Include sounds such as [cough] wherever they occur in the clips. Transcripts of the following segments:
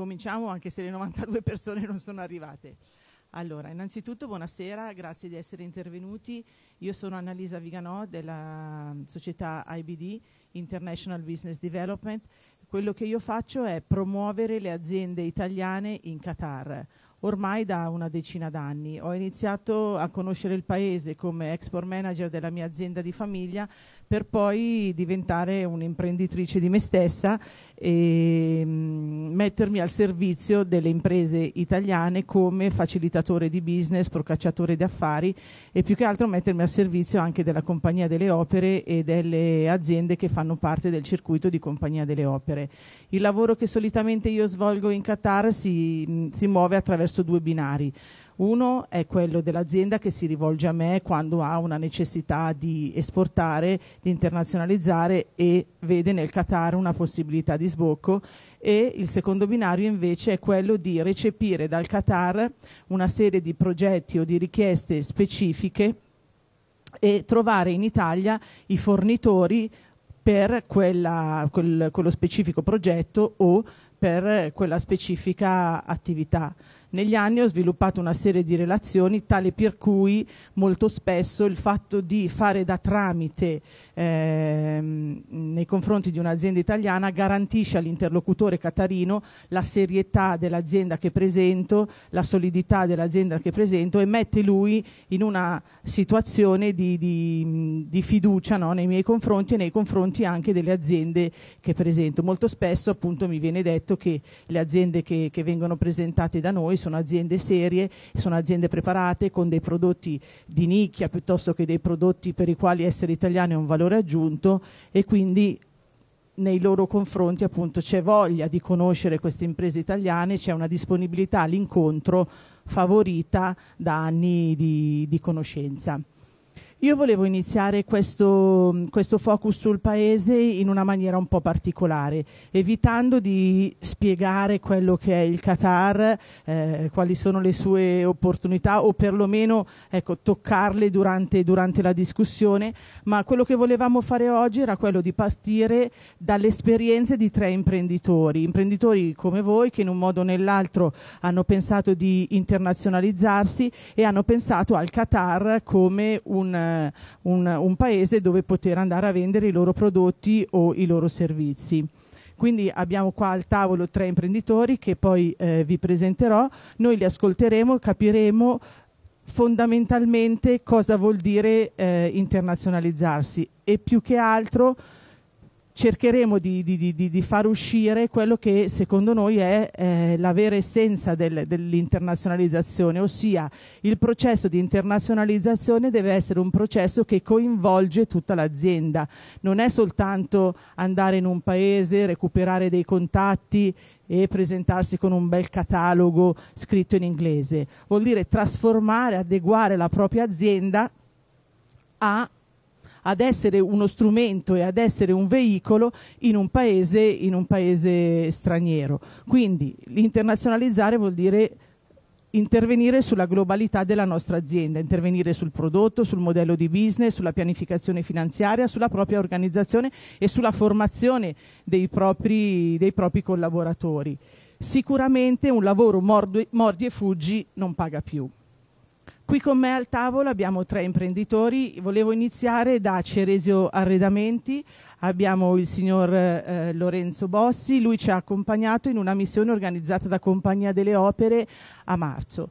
cominciamo anche se le 92 persone non sono arrivate. Allora, innanzitutto buonasera, grazie di essere intervenuti. Io sono Annalisa Viganò della mm, società IBD, International Business Development. Quello che io faccio è promuovere le aziende italiane in Qatar ormai da una decina d'anni. Ho iniziato a conoscere il paese come export manager della mia azienda di famiglia per poi diventare un'imprenditrice di me stessa e mm, mettermi al servizio delle imprese italiane come facilitatore di business, procacciatore di affari e più che altro mettermi al servizio anche della Compagnia delle Opere e delle aziende che fanno parte del circuito di Compagnia delle Opere. Il lavoro che solitamente io svolgo in Qatar si, mm, si muove attraverso due binari. Uno è quello dell'azienda che si rivolge a me quando ha una necessità di esportare, di internazionalizzare e vede nel Qatar una possibilità di sbocco e il secondo binario invece è quello di recepire dal Qatar una serie di progetti o di richieste specifiche e trovare in Italia i fornitori per quella, quel, quello specifico progetto o per quella specifica attività. Negli anni ho sviluppato una serie di relazioni tale per cui molto spesso il fatto di fare da tramite ehm, nei confronti di un'azienda italiana garantisce all'interlocutore catarino la serietà dell'azienda che presento, la solidità dell'azienda che presento e mette lui in una situazione di, di, di fiducia no? nei miei confronti e nei confronti anche delle aziende che presento. Molto spesso appunto mi viene detto che le aziende che, che vengono presentate da noi sono aziende serie, sono aziende preparate con dei prodotti di nicchia piuttosto che dei prodotti per i quali essere italiani è un valore aggiunto e quindi nei loro confronti appunto c'è voglia di conoscere queste imprese italiane, c'è una disponibilità all'incontro favorita da anni di, di conoscenza. Io volevo iniziare questo, questo, focus sul paese in una maniera un po' particolare, evitando di spiegare quello che è il Qatar, eh, quali sono le sue opportunità o perlomeno ecco, toccarle durante, durante la discussione, ma quello che volevamo fare oggi era quello di partire dalle esperienze di tre imprenditori, imprenditori come voi che in un modo o nell'altro hanno pensato di internazionalizzarsi e hanno pensato al Qatar come un eh, un, un paese dove poter andare a vendere i loro prodotti o i loro servizi. Quindi abbiamo qua al tavolo tre imprenditori che poi eh, vi presenterò, noi li ascolteremo e capiremo fondamentalmente cosa vuol dire eh, internazionalizzarsi e più che altro cercheremo di, di, di, di, far uscire quello che secondo noi è eh, la vera essenza del, dell'internazionalizzazione, ossia il processo di internazionalizzazione deve essere un processo che coinvolge tutta l'azienda, non è soltanto andare in un paese, recuperare dei contatti e presentarsi con un bel catalogo scritto in inglese, vuol dire trasformare, adeguare la propria azienda a ad essere uno strumento e ad essere un veicolo in un paese, in un paese straniero. Quindi l'internazionalizzare vuol dire intervenire sulla globalità della nostra azienda, intervenire sul prodotto, sul modello di business, sulla pianificazione finanziaria, sulla propria organizzazione e sulla formazione dei propri, dei propri collaboratori. Sicuramente un lavoro mordi e fuggi non paga più. Qui con me al tavolo abbiamo tre imprenditori, volevo iniziare da Ceresio Arredamenti, abbiamo il signor eh, Lorenzo Bossi, lui ci ha accompagnato in una missione organizzata da Compagnia delle Opere a marzo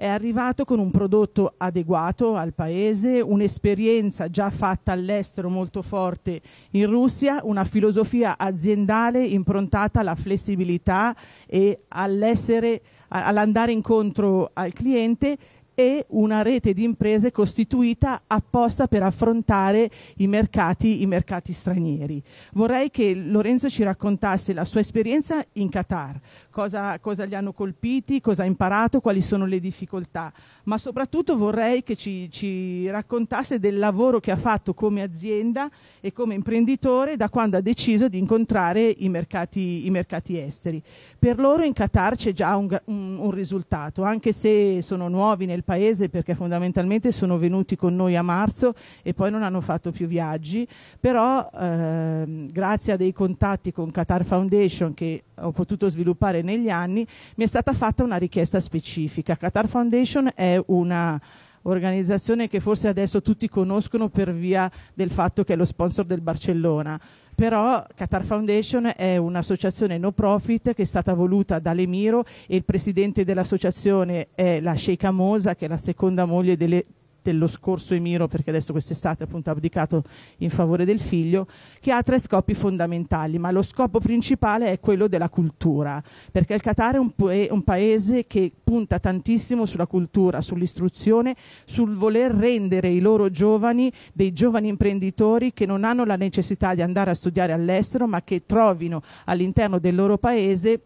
è arrivato con un prodotto adeguato al paese, un'esperienza già fatta all'estero molto forte in Russia, una filosofia aziendale improntata alla flessibilità e all'andare incontro al cliente e una rete di imprese costituita apposta per affrontare i mercati, i mercati stranieri. Vorrei che Lorenzo ci raccontasse la sua esperienza in Qatar, cosa, cosa gli hanno colpiti, cosa ha imparato, quali sono le difficoltà ma soprattutto vorrei che ci, ci raccontasse del lavoro che ha fatto come azienda e come imprenditore da quando ha deciso di incontrare i mercati, i mercati esteri. Per loro in Qatar c'è già un, un, un risultato, anche se sono nuovi nel paese perché fondamentalmente sono venuti con noi a marzo e poi non hanno fatto più viaggi, però ehm, grazie a dei contatti con Qatar Foundation che ho potuto sviluppare negli anni mi è stata fatta una richiesta specifica. Qatar Foundation è una organizzazione che forse adesso tutti conoscono per via del fatto che è lo sponsor del Barcellona. Però Qatar Foundation è un'associazione no profit che è stata voluta dall'Emiro e il presidente dell'associazione è la Sheikha Mosa, che è la seconda moglie delle, dello scorso Emiro, perché adesso quest'estate appunto ha abdicato in favore del figlio, che ha tre scopi fondamentali, ma lo scopo principale è quello della cultura, perché il Qatar è un, pa- un paese che punta tantissimo sulla cultura, sull'istruzione, sul voler rendere i loro giovani dei giovani imprenditori che non hanno la necessità di andare a studiare all'estero, ma che trovino all'interno del loro paese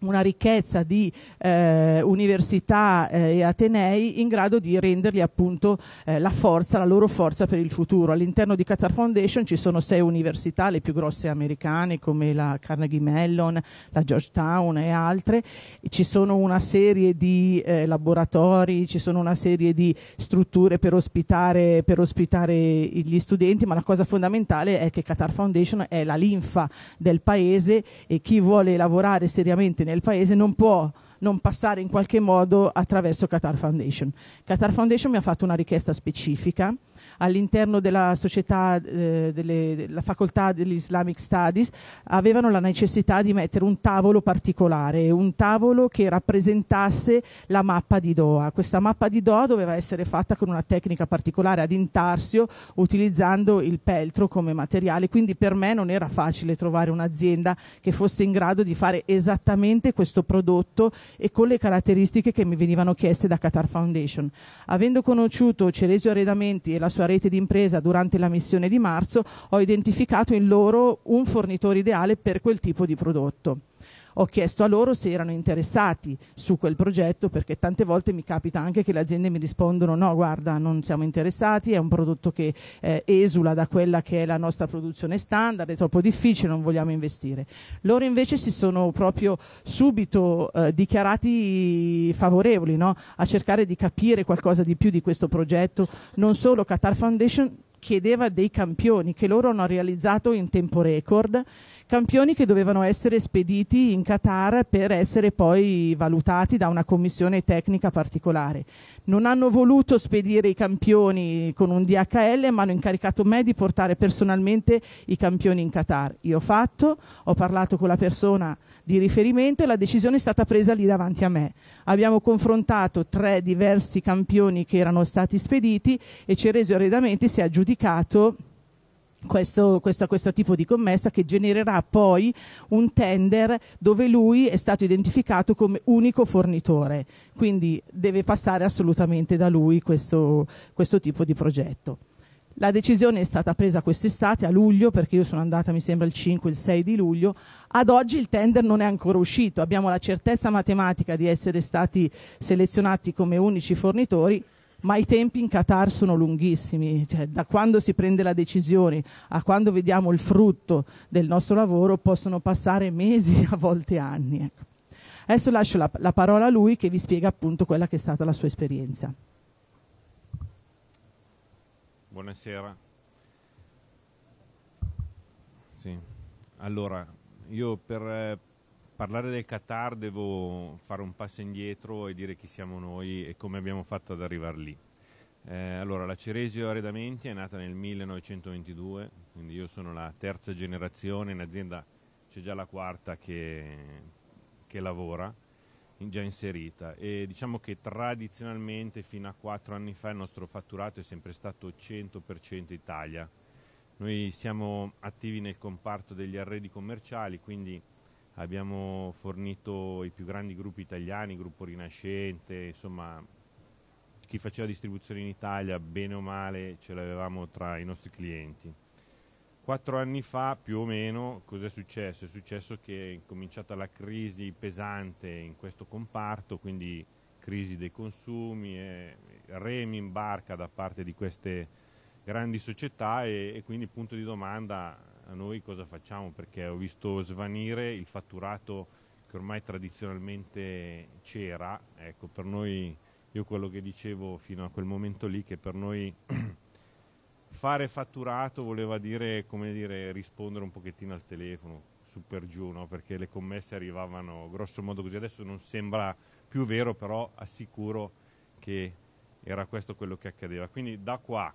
una ricchezza di eh, università eh, e atenei in grado di rendergli appunto eh, la forza, la loro forza per il futuro. All'interno di Qatar Foundation ci sono sei università, le più grosse americane come la Carnegie Mellon, la Georgetown e altre, ci sono una serie di eh, laboratori, ci sono una serie di strutture per ospitare, per ospitare gli studenti, ma la cosa fondamentale è che Qatar Foundation è la linfa del paese e chi vuole lavorare seriamente bene, il paese non può non passare in qualche modo attraverso Qatar Foundation. Qatar Foundation mi ha fatto una richiesta specifica all'interno della società, eh, delle, della facoltà degli Islamic Studies, avevano la necessità di mettere un tavolo particolare, un tavolo che rappresentasse la mappa di Doha. Questa mappa di Doha doveva essere fatta con una tecnica particolare ad intarsio, utilizzando il peltro come materiale, quindi per me non era facile trovare un'azienda che fosse in grado di fare esattamente questo prodotto e con le caratteristiche che mi venivano chieste da Qatar Foundation. Avendo conosciuto Ceresio Arredamenti e la sua rete d'impresa durante la missione di marzo, ho identificato in loro un fornitore ideale per quel tipo di prodotto ho chiesto a loro se erano interessati su quel progetto perché tante volte mi capita anche che le aziende mi rispondono no guarda non siamo interessati è un prodotto che eh, esula da quella che è la nostra produzione standard è troppo difficile non vogliamo investire loro invece si sono proprio subito eh, dichiarati favorevoli no? a cercare di capire qualcosa di più di questo progetto non solo Qatar Foundation chiedeva dei campioni che loro hanno realizzato in tempo record campioni che dovevano essere spediti in Qatar per essere poi valutati da una commissione tecnica particolare. Non hanno voluto spedire i campioni con un DHL, ma hanno incaricato me di portare personalmente i campioni in Qatar. Io ho fatto, ho parlato con la persona di riferimento e la decisione è stata presa lì davanti a me. Abbiamo confrontato tre diversi campioni che erano stati spediti e Ceresio Arredamenti si è aggiudicato questo, questo, questo, tipo di commessa che genererà poi un tender dove lui è stato identificato come unico fornitore, quindi deve passare assolutamente da lui questo, questo tipo di progetto. La decisione è stata presa quest'estate, a luglio, perché io sono andata mi sembra il 5 il 6 di luglio, ad oggi il tender non è ancora uscito, abbiamo la certezza matematica di essere stati selezionati come unici fornitori, ma i tempi in Qatar sono lunghissimi, cioè, da quando si prende la decisione a quando vediamo il frutto del nostro lavoro possono passare mesi, a volte anni. Ecco. Adesso lascio la, la parola a lui che vi spiega appunto quella che è stata la sua esperienza. Buonasera. Sì. Allora, io per, eh, parlare del Qatar devo fare un passo indietro e dire chi siamo noi e come abbiamo fatto ad arrivare lì. Eh, allora, la Ceresio Arredamenti è nata nel 1922, quindi io sono la terza generazione, in azienda c'è già la quarta che, che lavora, in, già inserita. E diciamo che tradizionalmente fino a quattro anni fa il nostro fatturato è sempre stato 100% Italia. Noi siamo attivi nel comparto degli arredi commerciali, quindi abbiamo fornito i più grandi gruppi italiani, Gruppo Rinascente, insomma chi faceva distribuzione in Italia, bene o male, ce l'avevamo tra i nostri clienti. Quattro anni fa, più o meno, cos'è successo? È successo che è cominciata la crisi pesante in questo comparto, quindi crisi dei consumi, eh, remi in barca da parte di queste grandi società e, e quindi il punto di domanda a noi cosa facciamo, perché ho visto svanire il fatturato che ormai tradizionalmente c'era, ecco, per noi, io quello che dicevo fino a quel momento lì, che per noi [clears throat] fare fatturato voleva dire, come dire rispondere un pochettino al telefono, su per giù, no? perché le commesse arrivavano grosso modo così, adesso non sembra più vero, però assicuro che era questo quello che accadeva. Quindi da qua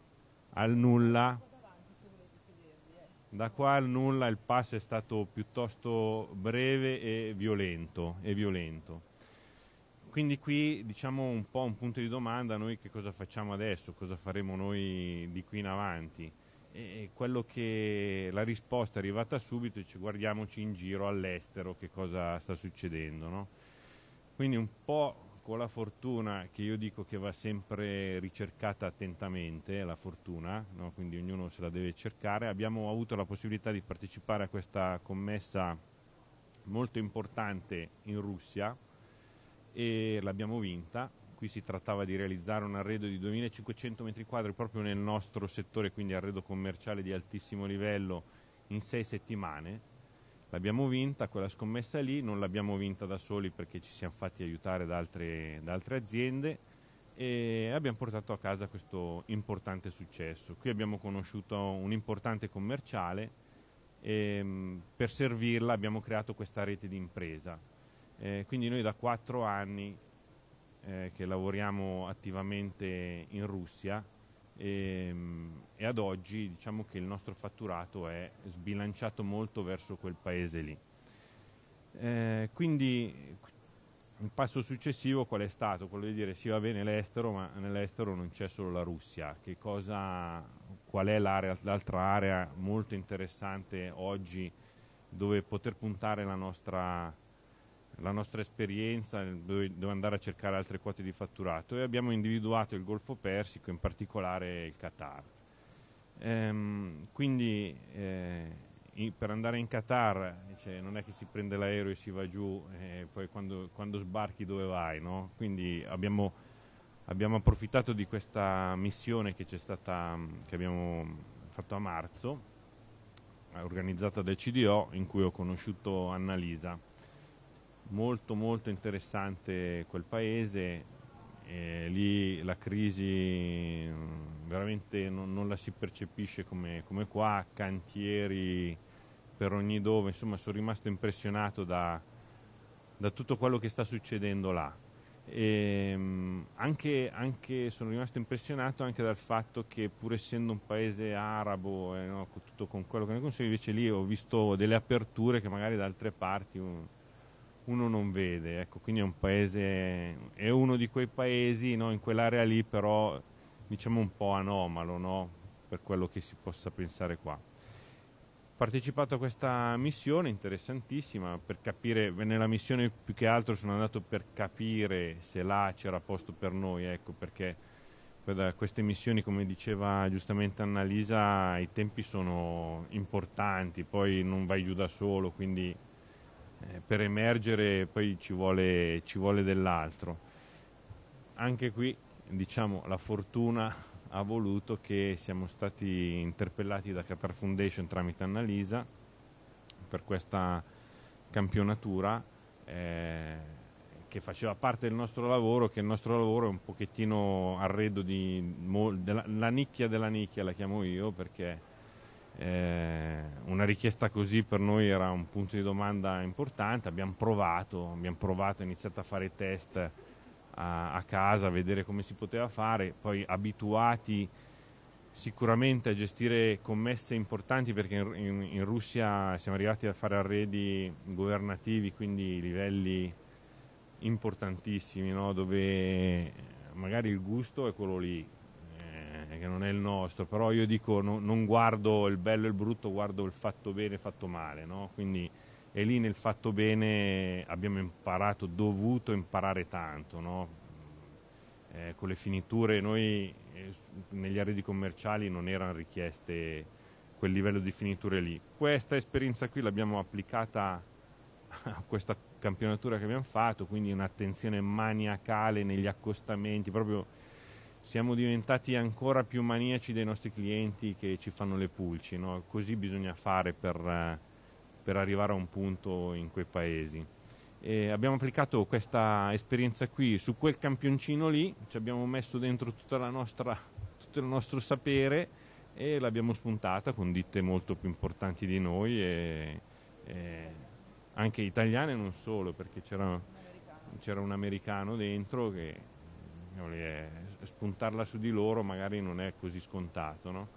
al nulla da qua al nulla il passo è stato piuttosto breve e violento, e violento. Quindi qui diciamo un po' un punto di domanda noi che cosa facciamo adesso, cosa faremo noi di qui in avanti. E quello che la risposta è arrivata subito, dice guardiamoci in giro all'estero che cosa sta succedendo. No? Quindi un po' con ecco, la fortuna che io dico che va sempre ricercata attentamente, la fortuna, no? quindi ognuno se la deve cercare, abbiamo avuto la possibilità di partecipare a questa commessa molto importante in Russia e l'abbiamo vinta. Qui si trattava di realizzare un arredo di 2500 metri quadri proprio nel nostro settore, quindi arredo commerciale di altissimo livello, in sei settimane l'abbiamo vinta, quella scommessa lì, non l'abbiamo vinta da soli perché ci siamo fatti aiutare da altre, da altre aziende e abbiamo portato a casa questo importante successo. Qui abbiamo conosciuto un importante commerciale e mm, per servirla abbiamo creato questa rete di impresa. Eh, quindi noi da quattro anni eh, che lavoriamo attivamente in Russia e, ehm, e ad oggi diciamo che il nostro fatturato è sbilanciato molto verso quel paese lì. Eh, quindi il passo successivo qual è stato? Quello di dire sì va bene l'estero, ma nell'estero non c'è solo la Russia. Cosa, qual è l'area, l'altra area molto interessante oggi dove poter puntare la nostra la nostra esperienza dove, dove andare a cercare altre quote di fatturato e abbiamo individuato il Golfo Persico, in particolare il Qatar. Ehm, quindi eh, in, per andare in Qatar cioè, non è che si prende l'aereo e si va giù e eh, poi quando, quando sbarchi dove vai, no? Quindi abbiamo, abbiamo, approfittato di questa missione che, stata, che abbiamo fatto a marzo organizzata dal CDO in cui ho conosciuto Annalisa molto molto interessante quel paese, eh, lì la crisi mm, veramente non, non la si percepisce come, come, qua, cantieri per ogni dove, insomma sono rimasto impressionato da, da tutto quello che sta succedendo là. E, ehm, anche, anche, sono rimasto impressionato anche dal fatto che pur essendo un paese arabo e eh, no, tutto con quello che ne consiglio, invece lì ho visto delle aperture che magari da altre parti... Un, uno non vede, ecco, quindi è un paese, è uno di quei paesi no, in quell'area lì però diciamo un po' anomalo no, per quello che si possa pensare qua. Partecipato a questa missione interessantissima per capire, nella missione più che altro sono andato per capire se là c'era posto per noi, ecco, perché queste missioni, come diceva giustamente Annalisa, i tempi sono importanti, poi non vai giù da solo, quindi eh, per emergere poi ci vuole, ci vuole dell'altro. Anche qui diciamo la fortuna ha voluto che siamo stati interpellati da Qatar Foundation tramite Annalisa per questa campionatura eh, che faceva parte del nostro lavoro, che il nostro lavoro è un pochettino arredo di mo, della, la nicchia della nicchia la chiamo io perché eh, una richiesta così per noi era un punto di domanda importante, abbiamo provato, abbiamo provato, iniziato a fare test a, a casa, a vedere come si poteva fare, poi abituati sicuramente a gestire commesse importanti perché in, in, in, Russia siamo arrivati a fare arredi governativi, quindi livelli importantissimi, no? dove magari il gusto è quello lì, che non è il nostro, però io dico no, non guardo il bello e il brutto, guardo il fatto bene e il fatto male, no? Quindi e lì nel fatto bene abbiamo imparato, dovuto imparare tanto, no? eh, con le finiture noi eh, negli arredi commerciali non erano richieste quel livello di finiture lì. Questa esperienza qui l'abbiamo applicata a questa campionatura che abbiamo fatto, quindi un'attenzione maniacale negli accostamenti, proprio siamo diventati ancora più maniaci dei nostri clienti che ci fanno le pulci, no? così bisogna fare per, eh, per, arrivare a un punto in quei paesi. E abbiamo applicato questa esperienza qui su quel campioncino lì, ci abbiamo messo dentro nostra, tutto il nostro sapere e l'abbiamo spuntata con ditte molto più importanti di noi, e, e anche italiane non solo, perché c'era, un americano dentro che eh, spuntarla su di loro magari non è così scontato. No?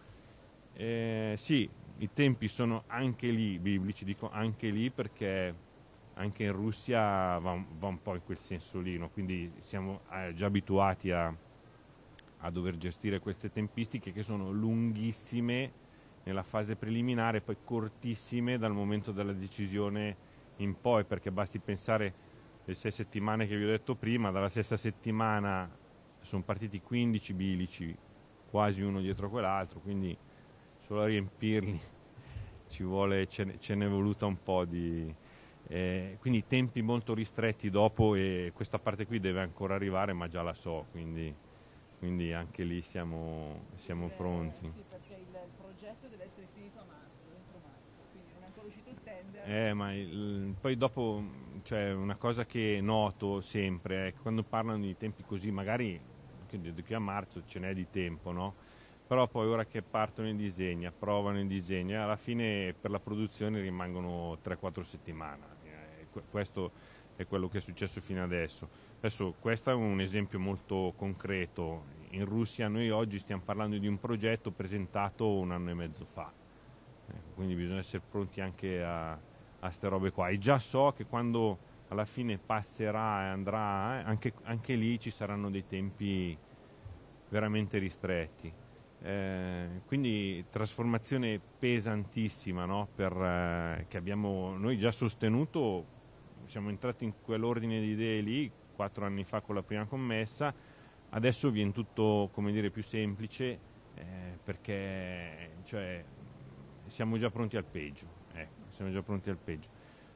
Eh, sì, i tempi sono anche lì biblici, dico anche lì perché anche in Russia va, va un po' in quel senso lì, no? quindi siamo eh, già abituati a, a dover gestire queste tempistiche che sono lunghissime nella fase preliminare, poi cortissime dal momento della decisione in poi, perché basti pensare le sei settimane che vi ho detto prima, dalla sesta settimana sono partiti 15 bilici quasi uno dietro quell'altro, quindi solo a riempirli [laughs] ci vuole, ce, ce n'è voluta un po' di... Eh, quindi tempi molto ristretti dopo e questa parte qui deve ancora arrivare ma già la so, quindi, quindi anche lì siamo, siamo eh, pronti. Sì, perché il progetto deve essere finito a marzo, dentro marzo, quindi non è ancora uscito il tender. Eh, ma il, poi dopo cioè una cosa che noto sempre è che quando parlano di tempi così, magari di qui a marzo ce n'è di tempo, no? Però poi ora che partono i disegni, approvano i disegni, alla fine per la produzione rimangono 3-4 settimane. Eh, questo è quello che è successo fino adesso. Adesso questo è un esempio molto concreto. In Russia noi oggi stiamo parlando di un progetto presentato un anno e mezzo fa. Eh, quindi bisogna essere pronti anche a, a ste robe qua e già so che quando alla fine passerà e andrà, eh, anche, anche, lì ci saranno dei tempi veramente ristretti. Eh, quindi trasformazione pesantissima no? per, eh, che abbiamo noi già sostenuto, siamo entrati in quell'ordine di idee lì quattro anni fa con la prima commessa, adesso viene tutto dire, più semplice eh, perché cioè, siamo già pronti al peggio siamo già pronti al peggio.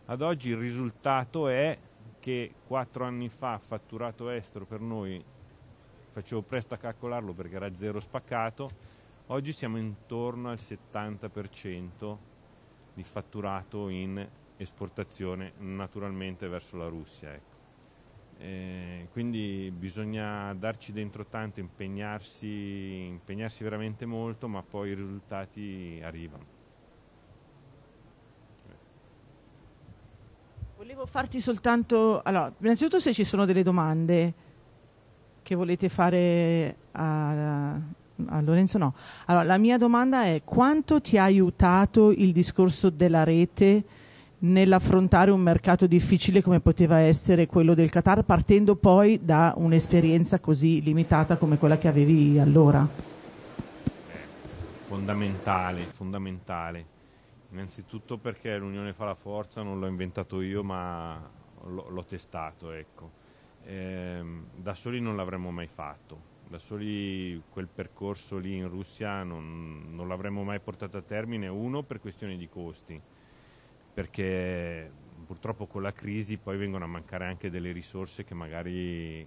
Ad oggi il risultato è che quattro anni fa fatturato estero per noi, facevo presto a calcolarlo perché era zero spaccato, oggi siamo intorno al 70% di fatturato in esportazione naturalmente verso la Russia. Ecco. Eh, quindi bisogna darci dentro tanto, impegnarsi, impegnarsi veramente molto, ma poi i risultati arrivano. Volevo farti soltanto, allora, innanzitutto se ci sono delle domande che volete fare a, a Lorenzo no. Allora, la mia domanda è quanto ti ha aiutato il discorso della rete nell'affrontare un mercato difficile come poteva essere quello del Qatar, partendo poi da un'esperienza così limitata come quella che avevi allora? Eh, fondamentale, fondamentale. Innanzitutto perché l'unione fa la forza non l'ho inventato io ma l'ho testato, ecco. ehm, da soli non l'avremmo mai fatto, da soli quel percorso lì in Russia non, non l'avremmo mai portato a termine, uno per questioni di costi, perché purtroppo con la crisi poi vengono a mancare anche delle risorse che magari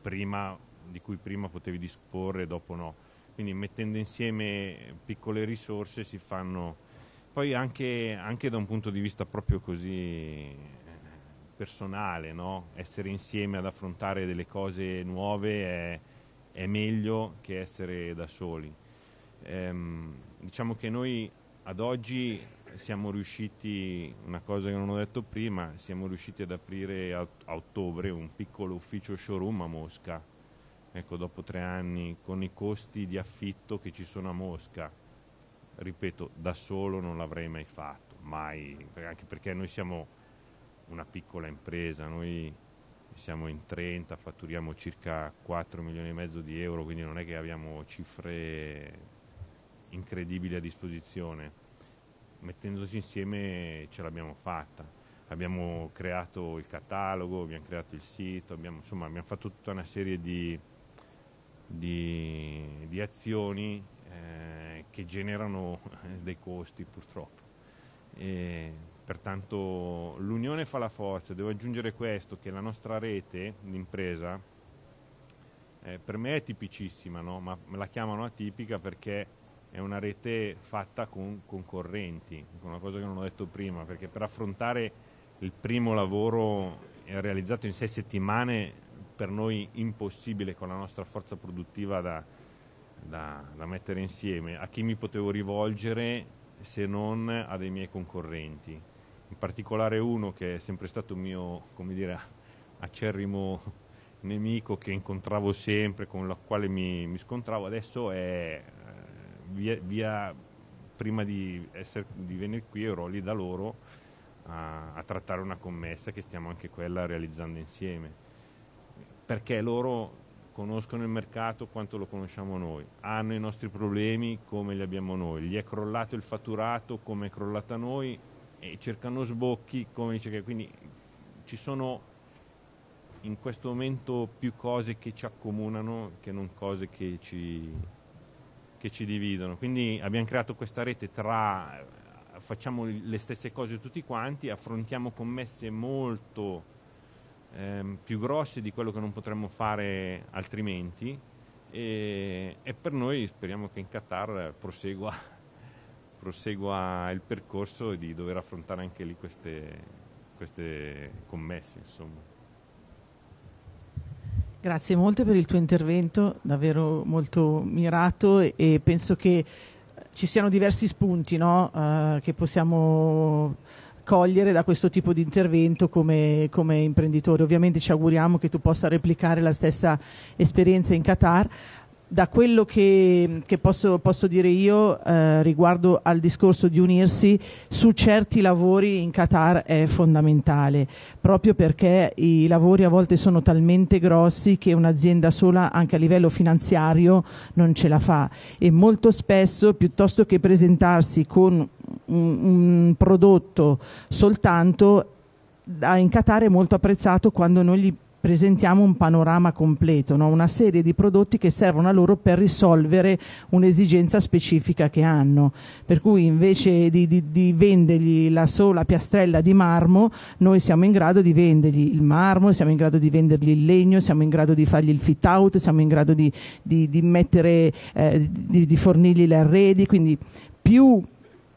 prima, di cui prima potevi disporre, e dopo no. Quindi mettendo insieme piccole risorse si fanno poi anche, anche, da un punto di vista proprio così eh, personale, no? essere insieme ad affrontare delle cose nuove è, è meglio che essere da soli. Ehm, diciamo che noi ad oggi siamo riusciti, una cosa che non ho detto prima, siamo riusciti ad aprire a, a ottobre un piccolo ufficio showroom a Mosca, ecco, dopo tre anni, con i costi di affitto che ci sono a Mosca ripeto, da solo non l'avrei mai fatto, mai, anche perché noi siamo una piccola impresa, noi siamo in 30, fatturiamo circa 4 milioni e mezzo di euro, quindi non è che abbiamo cifre incredibili a disposizione. Mettendoci insieme ce l'abbiamo fatta. Abbiamo creato il catalogo, abbiamo creato il sito, abbiamo, insomma, abbiamo fatto tutta una serie di, di, di azioni eh, che generano eh, dei costi purtroppo. E pertanto l'unione fa la forza, devo aggiungere questo, che la nostra rete d'impresa eh, per me è tipicissima, no? ma la chiamano atipica perché è una rete fatta con concorrenti, una cosa che non ho detto prima, perché per affrontare il primo lavoro realizzato in sei settimane per noi impossibile con la nostra forza produttiva da, da, da mettere insieme, a chi mi potevo rivolgere se non a dei miei concorrenti, in particolare uno che è sempre stato un mio, come dire, [laughs] acerrimo nemico che incontravo sempre, con la quale mi, mi scontravo, adesso è eh, via, via prima di, essere, di, venire qui ero lì da loro a, a, trattare una commessa che stiamo anche quella realizzando insieme perché loro conoscono il mercato quanto lo conosciamo noi, hanno i nostri problemi come li abbiamo noi, gli è crollato il fatturato come è crollata noi e cercano sbocchi come dice che quindi ci sono in questo momento più cose che ci accomunano che non cose che ci, che ci dividono. Quindi abbiamo creato questa rete tra facciamo le stesse cose tutti quanti, affrontiamo commesse molto ehm, più grossi di quello che non potremmo fare altrimenti e, e per noi speriamo che in Qatar prosegua, [laughs] prosegua, il percorso di dover affrontare anche lì queste, queste commesse. Insomma. Grazie molte per il tuo intervento, davvero molto mirato e penso che ci siano diversi spunti no? uh, che possiamo cogliere da questo tipo di intervento come, come imprenditore. Ovviamente ci auguriamo che tu possa replicare la stessa esperienza in Qatar, da quello che, che posso, posso, dire io eh, riguardo al discorso di unirsi su certi lavori in Qatar è fondamentale, proprio perché i lavori a volte sono talmente grossi che un'azienda sola anche a livello finanziario non ce la fa e molto spesso piuttosto che presentarsi con un, un prodotto soltanto in Qatar è molto apprezzato quando noi gli presentiamo un panorama completo, no? una serie di prodotti che servono a loro per risolvere un'esigenza specifica che hanno. Per cui invece di, di, di vendergli la sola piastrella di marmo, noi siamo in grado di vendergli il marmo, siamo in grado di vendergli il legno, siamo in grado di fargli il fit out, siamo in grado di, di mettere, eh, di fornirgli le arredi. Quindi più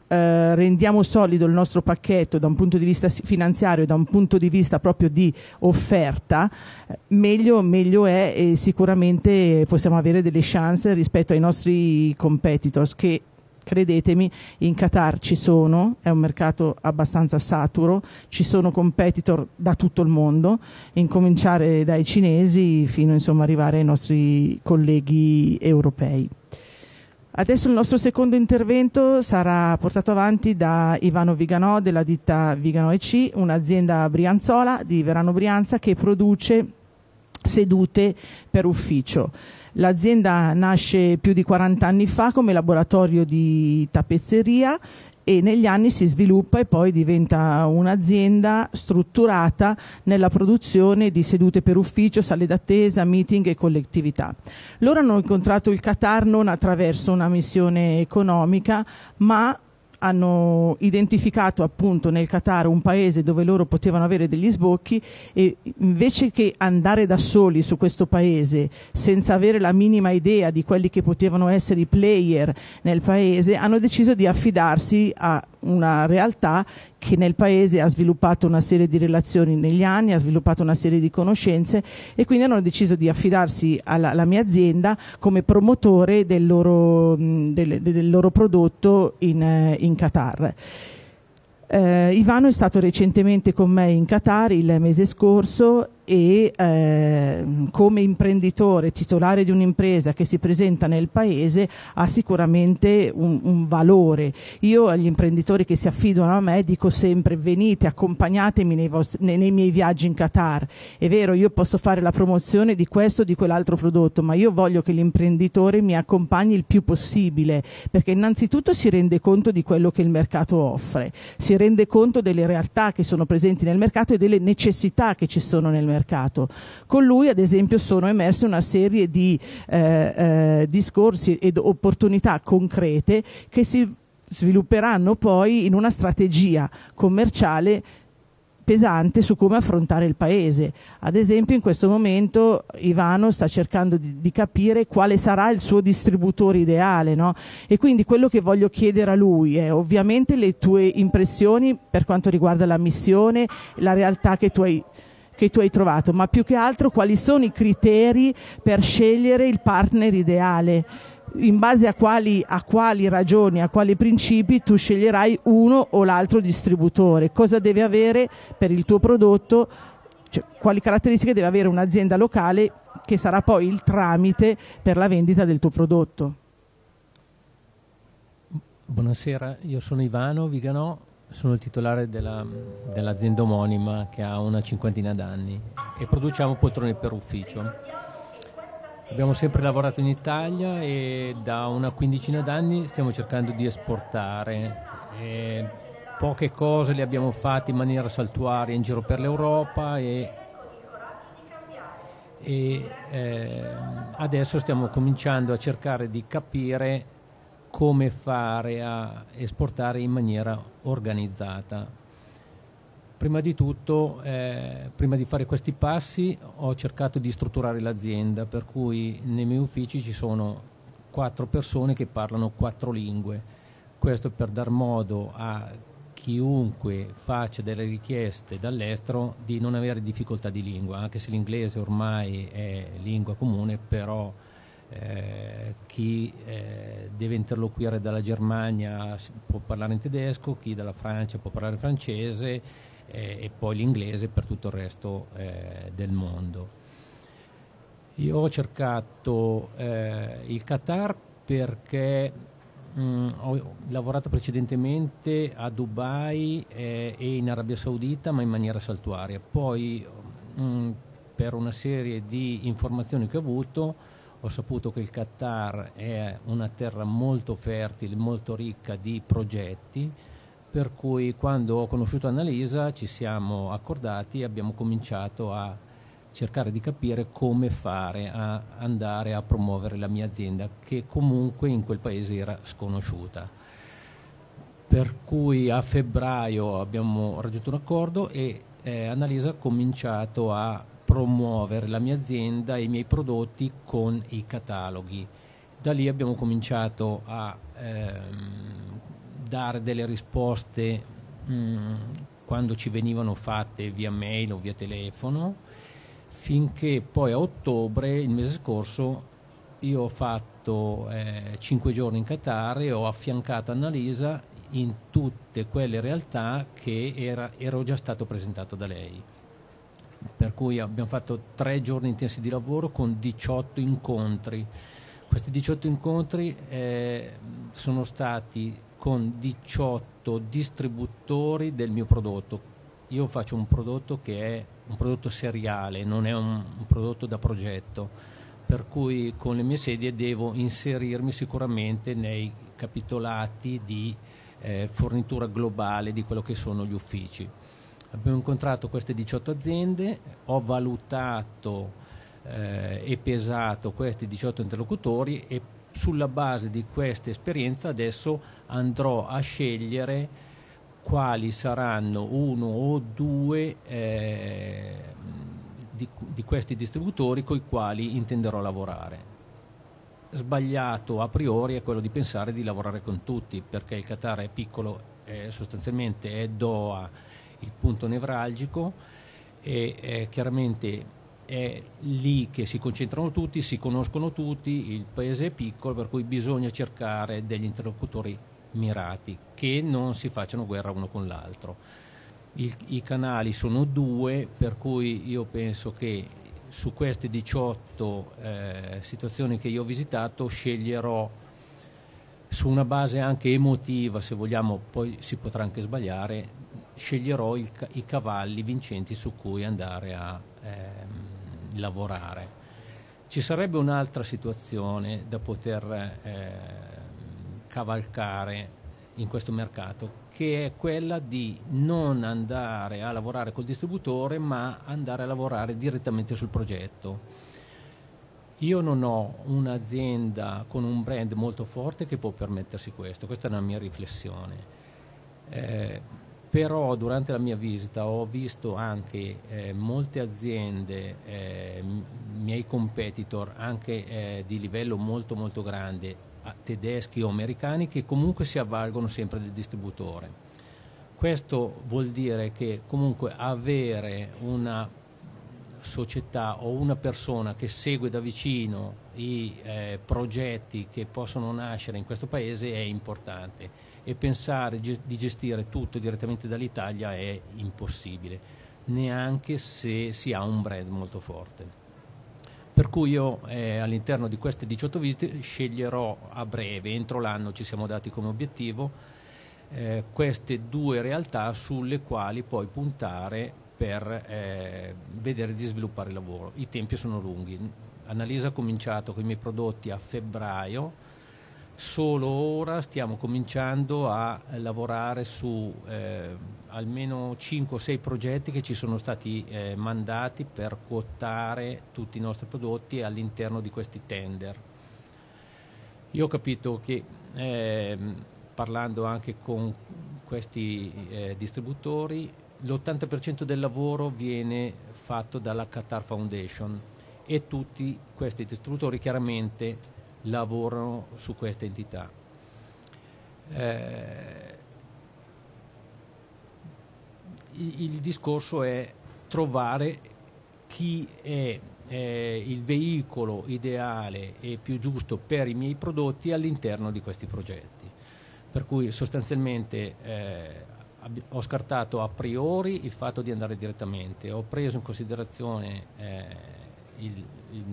eh, rendiamo solido il nostro pacchetto da un punto di vista finanziario, e da un punto di vista proprio di offerta, eh, meglio, meglio è e sicuramente possiamo avere delle chance rispetto ai nostri competitors che credetemi, in Qatar ci sono, è un mercato abbastanza saturo, ci sono competitor da tutto il mondo, incominciare dai cinesi fino ad arrivare ai nostri colleghi europei. Adesso il nostro secondo intervento sarà portato avanti da Ivano Viganò della ditta Viganò EC, un'azienda brianzola di Verano Brianza che produce sedute per ufficio. L'azienda nasce più di 40 anni fa come laboratorio di tappezzeria e negli anni si sviluppa e poi diventa un'azienda strutturata nella produzione di sedute per ufficio, sale d'attesa, meeting e collettività. Loro hanno incontrato il Qatar non attraverso una missione economica, ma hanno identificato appunto nel Qatar un paese dove loro potevano avere degli sbocchi e invece che andare da soli su questo paese senza avere la minima idea di quelli che potevano essere i player nel paese hanno deciso di affidarsi a una realtà che nel paese ha sviluppato una serie di relazioni negli anni, ha sviluppato una serie di conoscenze e quindi hanno deciso di affidarsi alla, alla mia azienda come promotore del loro, del, del loro prodotto in, eh, in Qatar. Eh, Ivano è stato recentemente con me in Qatar il mese scorso e eh, come imprenditore titolare di un'impresa che si presenta nel paese ha sicuramente un, un, valore. Io agli imprenditori che si affidano a me dico sempre venite, accompagnatemi nei, vostri, nei, nei miei viaggi in Qatar. È vero, io posso fare la promozione di questo o di quell'altro prodotto, ma io voglio che l'imprenditore mi accompagni il più possibile, perché innanzitutto si rende conto di quello che il mercato offre, si rende conto delle realtà che sono presenti nel mercato e delle necessità che ci sono nel mercato mercato. Con lui, ad esempio, sono emerse una serie di eh, eh, discorsi ed opportunità concrete che si svilupperanno poi in una strategia commerciale pesante su come affrontare il paese. Ad esempio in questo momento Ivano sta cercando di, di capire quale sarà il suo distributore ideale no? e quindi quello che voglio chiedere a lui è ovviamente le tue impressioni per quanto riguarda la missione, la realtà che tu hai che tu hai trovato, ma più che altro quali sono i criteri per scegliere il partner ideale in base a quali, a quali, ragioni, a quali principi tu sceglierai uno o l'altro distributore, cosa deve avere per il tuo prodotto, cioè, quali caratteristiche deve avere un'azienda locale che sarà poi il tramite per la vendita del tuo prodotto. Buonasera, io sono Ivano Viganò, sono il titolare della, dell'azienda omonima che ha una cinquantina d'anni e produciamo poltrone per ufficio. Abbiamo sempre lavorato in Italia e da una quindicina d'anni stiamo cercando di esportare. E poche cose le abbiamo fatte in maniera saltuaria in giro per l'Europa e, e eh, adesso stiamo cominciando a cercare di capire come fare a esportare in maniera organizzata. Prima di tutto, eh, prima di fare questi passi, ho cercato di strutturare l'azienda, per cui nei miei uffici ci sono quattro persone che parlano quattro lingue. Questo per dar modo a chiunque faccia delle richieste dall'estero di non avere difficoltà di lingua, anche se l'inglese ormai è lingua comune, però eh, chi eh, deve interloquire dalla Germania può parlare in tedesco, chi dalla Francia può parlare francese eh, e poi l'inglese per tutto il resto eh, del mondo. Io ho cercato eh, il Qatar perché mh, mm, ho lavorato precedentemente a Dubai e in Arabia Saudita ma in maniera saltuaria. Poi mh, mm, per una serie di informazioni che ho avuto ho saputo che il Qatar è una terra molto fertile, molto ricca di progetti, per cui quando ho conosciuto Annalisa ci siamo accordati e abbiamo cominciato a cercare di capire come fare a andare a promuovere la mia azienda che comunque in quel paese era sconosciuta. Per cui a febbraio abbiamo raggiunto un accordo e eh, Annalisa ha cominciato a promuovere la mia azienda e i miei prodotti con i cataloghi. Da lì abbiamo cominciato a ehm, dare delle risposte mh, mm, quando ci venivano fatte via mail o via telefono, finché poi a ottobre, il mese scorso, io ho fatto eh, 5 giorni in Qatar e ho affiancato Annalisa in tutte quelle realtà che era, ero già stato presentato da lei per cui abbiamo fatto tre giorni intensi di lavoro con 18 incontri. Questi 18 incontri eh, sono stati con 18 distributori del mio prodotto. Io faccio un prodotto che è un prodotto seriale, non è un, un prodotto da progetto, per cui con le mie sedie devo inserirmi sicuramente nei capitolati di eh, fornitura globale di quello che sono gli uffici. Abbiamo incontrato queste 18 aziende, ho valutato eh, e pesato questi 18 interlocutori e sulla base di questa esperienza adesso andrò a scegliere quali saranno uno o due eh, di, di questi distributori con i quali intenderò lavorare sbagliato a priori è quello di pensare di lavorare con tutti, perché il Qatar è piccolo, è sostanzialmente è Doha, il punto nevralgico e eh, chiaramente è lì che si concentrano tutti, si conoscono tutti, il paese è piccolo per cui bisogna cercare degli interlocutori mirati che non si facciano guerra uno con l'altro. Il, I canali sono due per cui io penso che su queste 18 eh, situazioni che io ho visitato sceglierò su una base anche emotiva, se vogliamo, poi si potrà anche sbagliare, sceglierò il, i cavalli vincenti su cui andare a ehm, lavorare. Ci sarebbe un'altra situazione da poter eh, cavalcare in questo mercato che è quella di non andare a lavorare col distributore ma andare a lavorare direttamente sul progetto. Io non ho un'azienda con un brand molto forte che può permettersi questo, questa è una mia riflessione. Eh, però durante la mia visita ho visto anche eh, molte aziende, eh, miei competitor, anche eh, di livello molto molto grande, tedeschi o americani, che comunque si avvalgono sempre del distributore. Questo vuol dire che comunque avere una società o una persona che segue da vicino i eh, progetti che possono nascere in questo paese è importante e pensare di gestire tutto direttamente dall'Italia è impossibile, neanche se si ha un brand molto forte. Per cui io eh, all'interno di queste 18 visite sceglierò a breve, entro l'anno ci siamo dati come obiettivo, eh, queste due realtà sulle quali poi puntare per eh, vedere di sviluppare il lavoro. I tempi sono lunghi. Annalisa ha cominciato con i miei prodotti a febbraio, Solo ora stiamo cominciando a lavorare su eh, almeno 5 o 6 progetti che ci sono stati eh, mandati per quotare tutti i nostri prodotti all'interno di questi tender. Io ho capito che eh, parlando anche con questi eh, distributori l'80% del lavoro viene fatto dalla Qatar Foundation e tutti questi distributori chiaramente lavorano su questa entità. Eh, il, il discorso è trovare chi è eh, il veicolo ideale e più giusto per i miei prodotti all'interno di questi progetti. Per cui sostanzialmente eh, ho scartato a priori il fatto di andare direttamente, ho preso in considerazione eh, il, il,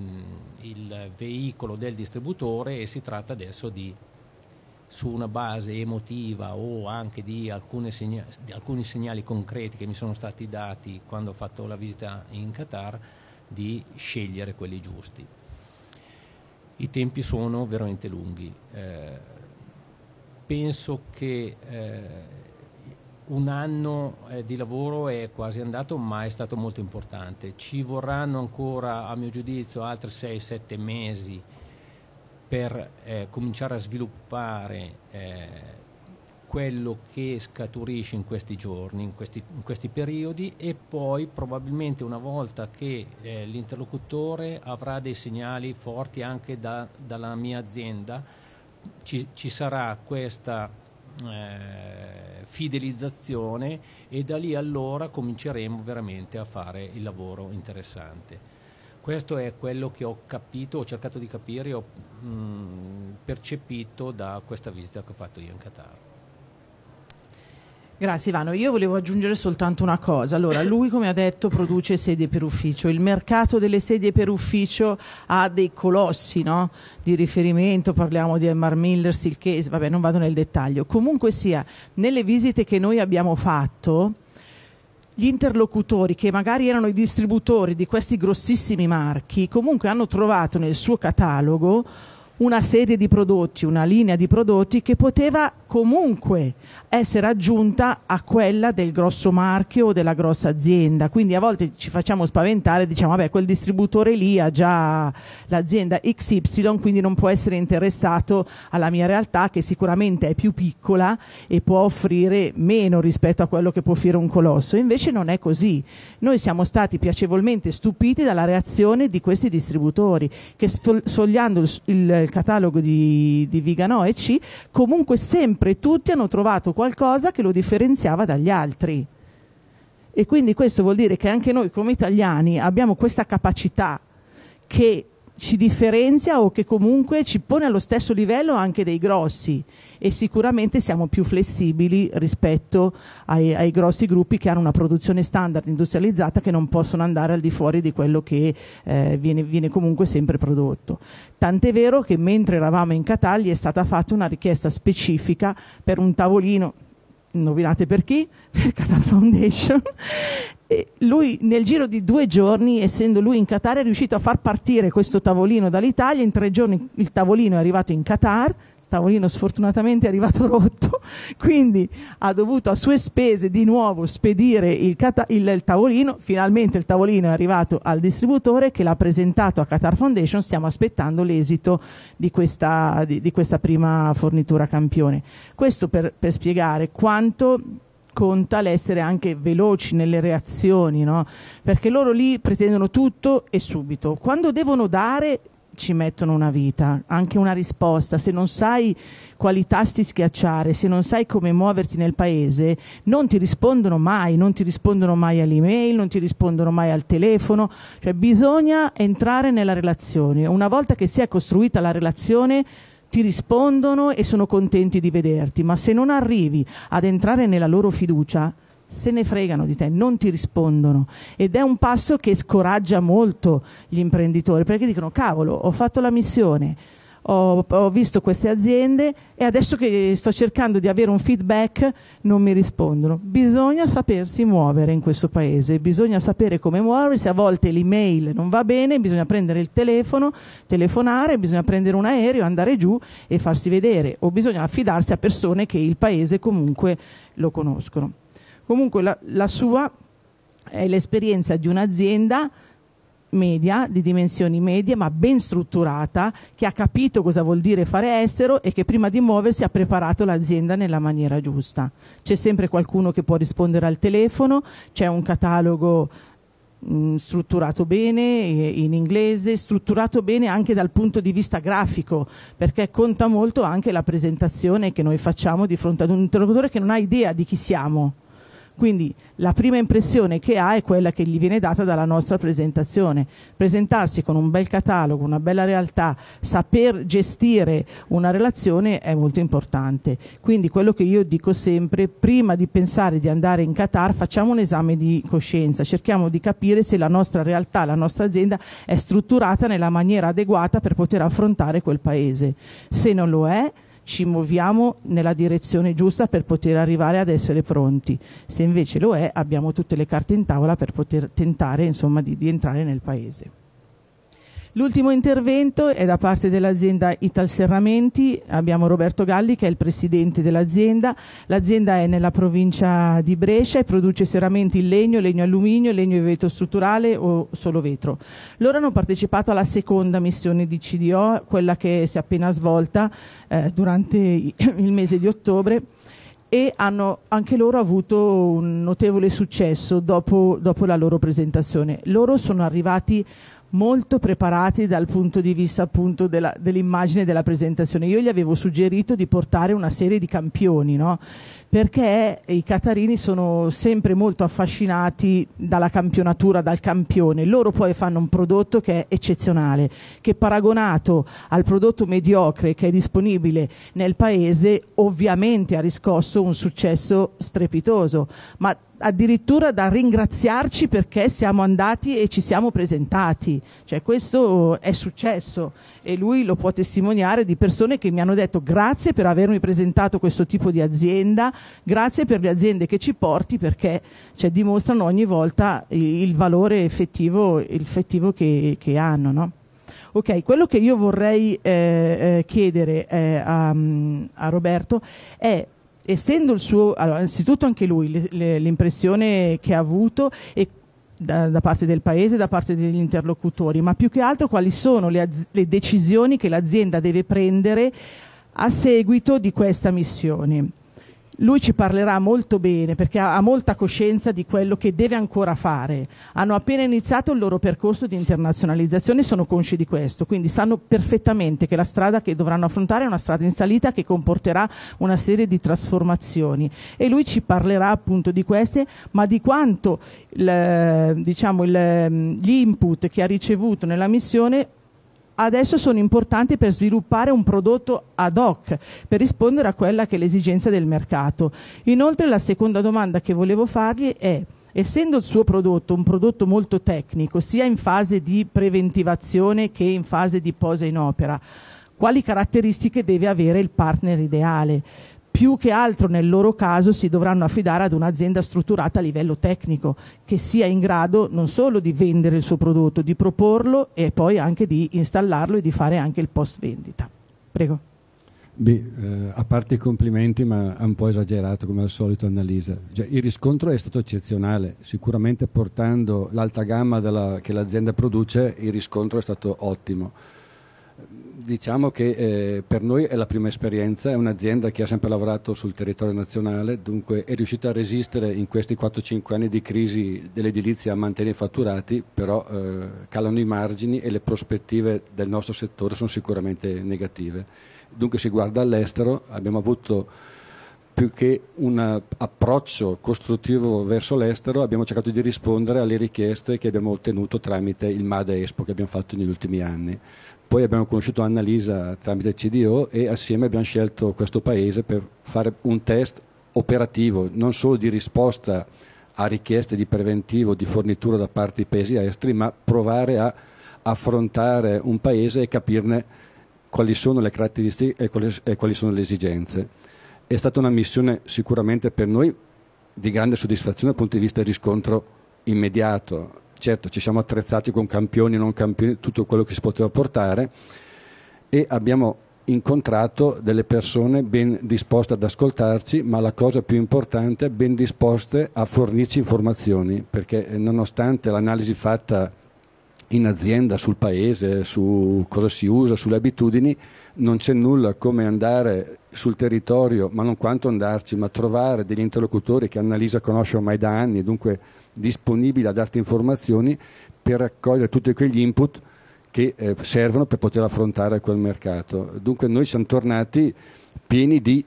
il veicolo del distributore e si tratta adesso di su una base emotiva o anche di, segna- di, alcuni segnali concreti che mi sono stati dati quando ho fatto la visita in Qatar, di scegliere quelli giusti. I tempi sono veramente lunghi. Eh, penso che eh, un anno eh, di lavoro è quasi andato, ma è stato molto importante. Ci vorranno ancora, a mio giudizio, altri 6-7 mesi per eh, cominciare a sviluppare eh, quello che scaturisce in questi giorni, in questi, in questi, periodi e poi probabilmente una volta che eh, l'interlocutore avrà dei segnali forti anche da, dalla mia azienda, ci, ci sarà questa eh, fidelizzazione e da lì allora cominceremo veramente a fare il lavoro interessante. Questo è quello che ho capito, ho cercato di capire, ho mh, mm, percepito da questa visita che ho fatto io in Qatar. Grazie Ivano, io volevo aggiungere soltanto una cosa. Allora, lui come ha detto produce sedie per ufficio, il mercato delle sedie per ufficio ha dei colossi no? di riferimento, parliamo di Elmar Miller, Silcase, vabbè non vado nel dettaglio. Comunque sia, nelle visite che noi abbiamo fatto, gli interlocutori che magari erano i distributori di questi grossissimi marchi comunque hanno trovato nel suo catalogo una serie di prodotti, una linea di prodotti che poteva comunque essere aggiunta a quella del grosso marchio o della grossa azienda. Quindi a volte ci facciamo spaventare, diciamo, vabbè, quel distributore lì ha già l'azienda XY, quindi non può essere interessato alla mia realtà che sicuramente è più piccola e può offrire meno rispetto a quello che può offrire un colosso. Invece non è così. Noi siamo stati piacevolmente stupiti dalla reazione di questi distributori che sfogliando il, il catalogo di, di Vigano e C, comunque sempre tutti hanno trovato qualcosa che lo differenziava dagli altri. E quindi questo vuol dire che anche noi come italiani abbiamo questa capacità che ci differenzia o che comunque ci pone allo stesso livello anche dei grossi e sicuramente siamo più flessibili rispetto ai, ai grossi gruppi che hanno una produzione standard industrializzata che non possono andare al di fuori di quello che eh, viene, viene, comunque sempre prodotto. Tant'è vero che mentre eravamo in Catalli è stata fatta una richiesta specifica per un tavolino indovinate per chi? [laughs] Per Qatar Foundation. E lui nel giro di due giorni, essendo lui in Qatar, è riuscito a far partire questo tavolino dall'Italia. In tre giorni il tavolino è arrivato in Qatar tavolino sfortunatamente è arrivato rotto, [laughs] quindi ha dovuto a sue spese di nuovo spedire il, il, il, tavolino, finalmente il tavolino è arrivato al distributore che l'ha presentato a Qatar Foundation, stiamo aspettando l'esito di, di, di questa, prima fornitura campione. Questo per, per spiegare quanto conta l'essere anche veloci nelle reazioni, no? perché loro lì pretendono tutto e subito. Quando devono dare, ci mettono una vita, anche una risposta. Se non sai quali tasti schiacciare, se non sai come muoverti nel paese, non ti rispondono mai, non ti rispondono mai all'email, non ti rispondono mai al telefono, cioè bisogna entrare nella relazione. Una volta che si è costruita la relazione ti rispondono e sono contenti di vederti, ma se non arrivi ad entrare nella loro fiducia, se ne fregano di te, non ti rispondono ed è un passo che scoraggia molto gli imprenditori perché dicono cavolo ho fatto la missione, ho, ho visto queste aziende e adesso che sto cercando di avere un feedback non mi rispondono. Bisogna sapersi muovere in questo paese, bisogna sapere come muoversi, a volte l'email non va bene, bisogna prendere il telefono, telefonare, bisogna prendere un aereo, andare giù e farsi vedere o bisogna affidarsi a persone che il paese comunque lo conoscono. Comunque la, la sua è l'esperienza di un'azienda media, di dimensioni medie, ma ben strutturata, che ha capito cosa vuol dire fare estero e che prima di muoversi ha preparato l'azienda nella maniera giusta. C'è sempre qualcuno che può rispondere al telefono, c'è un catalogo mh, mm, strutturato bene eh, in inglese, strutturato bene anche dal punto di vista grafico, perché conta molto anche la presentazione che noi facciamo di fronte ad un interlocutore che non ha idea di chi siamo quindi la prima impressione che ha è quella che gli viene data dalla nostra presentazione. Presentarsi con un bel catalogo, una bella realtà, saper gestire una relazione è molto importante. Quindi quello che io dico sempre, prima di pensare di andare in Qatar, facciamo un esame di coscienza, cerchiamo di capire se la nostra realtà, la nostra azienda è strutturata nella maniera adeguata per poter affrontare quel paese. Se non lo è, ci muoviamo nella direzione giusta per poter arrivare ad essere pronti. Se invece lo è, abbiamo tutte le carte in tavola per poter tentare insomma, di, di entrare nel paese. L'ultimo intervento è da parte dell'azienda Italserramenti, abbiamo Roberto Galli che è il presidente dell'azienda, l'azienda è nella provincia di Brescia e produce serramenti in legno, legno alluminio, legno e vetro strutturale o solo vetro. Loro hanno partecipato alla seconda missione di CDO, quella che si è appena svolta eh, durante il mese di ottobre e hanno anche loro avuto un notevole successo dopo, dopo la loro presentazione. Loro sono arrivati molto preparati dal punto di vista appunto della, dell'immagine della presentazione. Io gli avevo suggerito di portare una serie di campioni, no? perché i catarini sono sempre molto affascinati dalla campionatura, dal campione. Loro poi fanno un prodotto che è eccezionale, che paragonato al prodotto mediocre che è disponibile nel paese, ovviamente ha riscosso un successo strepitoso, ma addirittura da ringraziarci perché siamo andati e ci siamo presentati. Cioè, questo è successo e lui lo può testimoniare di persone che mi hanno detto grazie per avermi presentato questo tipo di azienda, grazie per le aziende che ci porti perché cioè, dimostrano ogni volta il valore effettivo, effettivo che, che, hanno. No? Ok, quello che io vorrei eh, eh, chiedere eh, a, a Roberto è essendo il suo, allora, innanzitutto anche lui le, le, l'impressione che ha avuto e da, da, parte del paese, da parte degli interlocutori, ma più che altro quali sono le, az- le decisioni che l'azienda deve prendere a seguito di questa missione lui ci parlerà molto bene perché ha, ha, molta coscienza di quello che deve ancora fare. Hanno appena iniziato il loro percorso di internazionalizzazione e sono consci di questo, quindi sanno perfettamente che la strada che dovranno affrontare è una strada in salita che comporterà una serie di trasformazioni e lui ci parlerà appunto di queste, ma di quanto il, diciamo, il, gli input che ha ricevuto nella missione adesso sono importanti per sviluppare un prodotto ad hoc per rispondere a quella che è l'esigenza del mercato. Inoltre la seconda domanda che volevo fargli è essendo il suo prodotto un prodotto molto tecnico, sia in fase di preventivazione che in fase di posa in opera, quali caratteristiche deve avere il partner ideale? più che altro nel loro caso si dovranno affidare ad un'azienda strutturata a livello tecnico che sia in grado non solo di vendere il suo prodotto, di proporlo e poi anche di installarlo e di fare anche il post vendita. Prego. Beh, eh, a parte i complimenti, ma un po' esagerato come al solito Annalisa. Cioè, il riscontro è stato eccezionale, sicuramente portando l'alta gamma della, che l'azienda produce, il riscontro è stato ottimo Diciamo che eh, per noi è la prima esperienza, è un'azienda che ha sempre lavorato sul territorio nazionale, dunque è riuscita a resistere in questi 4-5 anni di crisi dell'edilizia a mantenere i fatturati, però eh, calano i margini e le prospettive del nostro settore sono sicuramente negative. Dunque si guarda all'estero, abbiamo avuto più che un approccio costruttivo verso l'estero, abbiamo cercato di rispondere alle richieste che abbiamo ottenuto tramite il MADE Expo che abbiamo fatto negli ultimi anni. Poi abbiamo conosciuto Annalisa tramite il CDO e assieme abbiamo scelto questo paese per fare un test operativo, non solo di risposta a richieste di preventivo, di fornitura da parte di paesi esteri, ma provare a affrontare un paese e capirne quali sono le caratteristiche e quali, e quali sono le esigenze. È stata una missione sicuramente per noi di grande soddisfazione dal punto di vista del riscontro immediato. Certo, ci siamo attrezzati con campioni, non campioni, tutto quello che si poteva portare e abbiamo incontrato delle persone ben disposte ad ascoltarci, ma la cosa più importante, ben disposte a fornirci informazioni, perché eh, nonostante l'analisi fatta in azienda sul paese, su cosa si usa, sulle abitudini, non c'è nulla come andare sul territorio, ma non quanto andarci, ma trovare degli interlocutori che Annalisa conosce ormai da anni, dunque disponibile a darti informazioni per raccogliere tutti quegli input che eh, servono per poter affrontare quel mercato. Dunque noi siamo tornati pieni di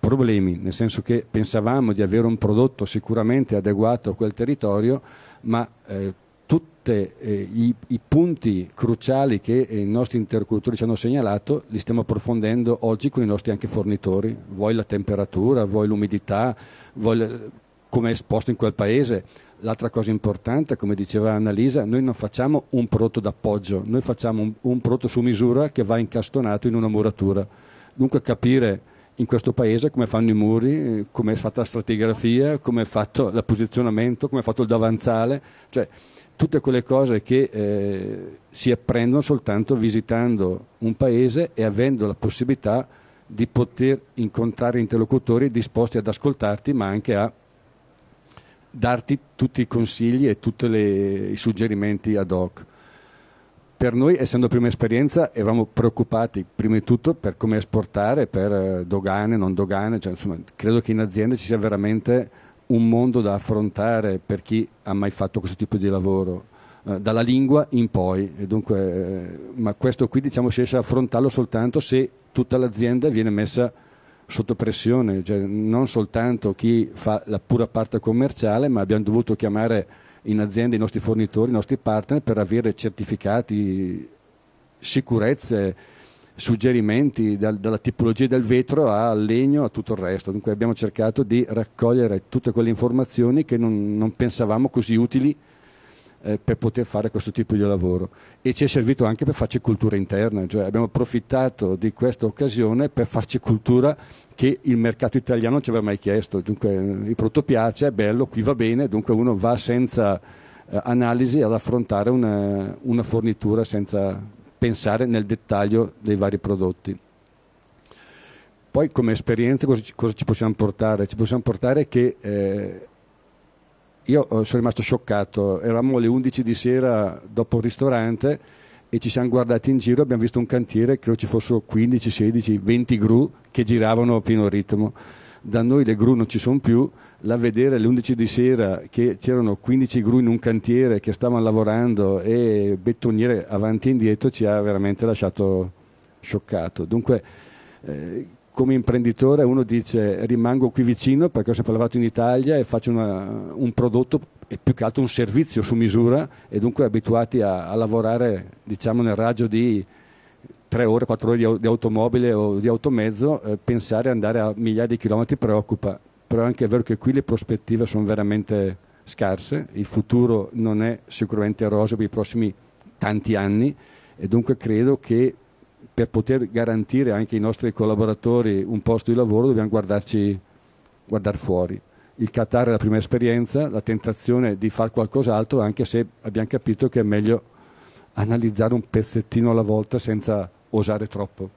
problemi, nel senso che pensavamo di avere un prodotto sicuramente adeguato a quel territorio, ma eh, tutti eh, i, i, punti cruciali che eh, i nostri interlocutori ci hanno segnalato li stiamo approfondendo oggi con i nostri anche fornitori, vuoi la temperatura, vuoi l'umidità, vuoi come è esposto in quel paese L'altra cosa importante, come diceva Annalisa, noi non facciamo un prodotto d'appoggio, noi facciamo un, un prodotto su misura che va incastonato in una muratura. Dunque capire in questo paese come fanno i muri, eh, come è fatta la stratigrafia, come è fatto il posizionamento, come è fatto il davanzale, cioè tutte quelle cose che eh, si apprendono soltanto visitando un paese e avendo la possibilità di poter incontrare interlocutori disposti ad ascoltarti ma anche a darti tutti i consigli e tutti i suggerimenti ad hoc. Per noi, essendo prima esperienza, eravamo preoccupati prima di tutto per come esportare, per eh, dogane, non dogane, cioè, insomma, credo che in azienda ci sia veramente un mondo da affrontare per chi ha mai fatto questo tipo di lavoro, eh, dalla lingua in poi, dunque, eh, ma questo qui diciamo si riesce ad affrontarlo soltanto se tutta l'azienda viene messa sotto pressione, cioè non soltanto chi fa la pura parte commerciale, ma abbiamo dovuto chiamare in azienda i nostri fornitori, i nostri partner per avere certificati, sicurezze, suggerimenti dal, dalla tipologia del vetro al legno a tutto il resto. Dunque abbiamo cercato di raccogliere tutte quelle informazioni che non, non pensavamo così utili eh, per poter fare questo tipo di lavoro e ci è servito anche per farci cultura interna, cioè abbiamo approfittato di questa occasione per farci cultura che il mercato italiano non ci aveva mai chiesto, dunque eh, il prodotto piace, è bello, qui va bene, dunque uno va senza eh, analisi ad affrontare una, una fornitura senza pensare nel dettaglio dei vari prodotti. Poi come esperienza cosa ci, possiamo portare? Ci possiamo portare che eh, io eh, sono rimasto scioccato, eravamo alle 11 di sera dopo il ristorante e ci siamo guardati in giro, abbiamo visto un cantiere, credo ci fossero 15, 16, 20 gru che giravano a pieno ritmo. Da noi le gru non ci sono più, la vedere alle 11 di sera che c'erano 15 gru in un cantiere che stavano lavorando e bettoniere avanti e indietro ci ha veramente lasciato scioccato. Dunque eh, come imprenditore uno dice rimango qui vicino perché ho sempre lavorato in Italia e faccio una, un prodotto e più che altro un servizio su misura e dunque abituati a, a lavorare diciamo, nel raggio di 3 ore, 4 ore di, di automobile o di automezzo, eh, pensare ad andare a migliaia di chilometri preoccupa, però è anche vero che qui le prospettive sono veramente scarse, il futuro non è sicuramente eroso per i prossimi tanti anni e dunque credo che per poter garantire anche ai nostri collaboratori un posto di lavoro dobbiamo guardarci guardar fuori. Il Qatar è la prima esperienza, la tentazione di fare qualcos'altro anche se abbiamo capito che è meglio analizzare un pezzettino alla volta senza osare troppo.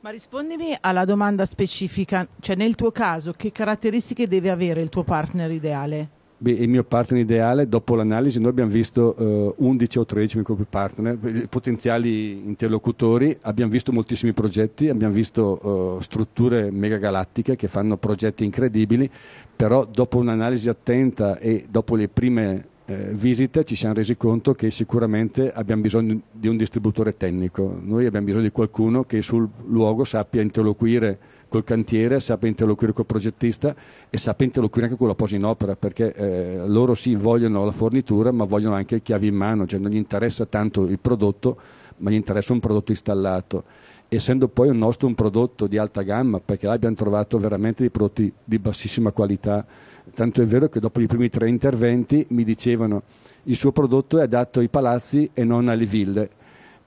Ma rispondimi alla domanda specifica, cioè nel tuo caso che caratteristiche deve avere il tuo partner ideale? il mio partner ideale, dopo l'analisi noi abbiamo visto eh, 11 o 13 micropi partner, eh, potenziali interlocutori, abbiamo visto moltissimi progetti, abbiamo visto eh, strutture megagalattiche che fanno progetti incredibili, però dopo un'analisi attenta e dopo le prime eh, visite ci siamo resi conto che sicuramente abbiamo bisogno di un distributore tecnico, noi abbiamo bisogno di qualcuno che sul luogo sappia interloquire col cantiere, sappia interloquire col progettista e sappia interloquire anche con la posa in opera, perché eh, loro sì vogliono la fornitura, ma vogliono anche le chiavi in mano, cioè non gli interessa tanto il prodotto, ma gli interessa un prodotto installato. Essendo poi un nostro un prodotto di alta gamma, perché là abbiamo trovato veramente dei prodotti di bassissima qualità, tanto è vero che dopo i primi tre interventi mi dicevano il suo prodotto è adatto ai palazzi e non alle ville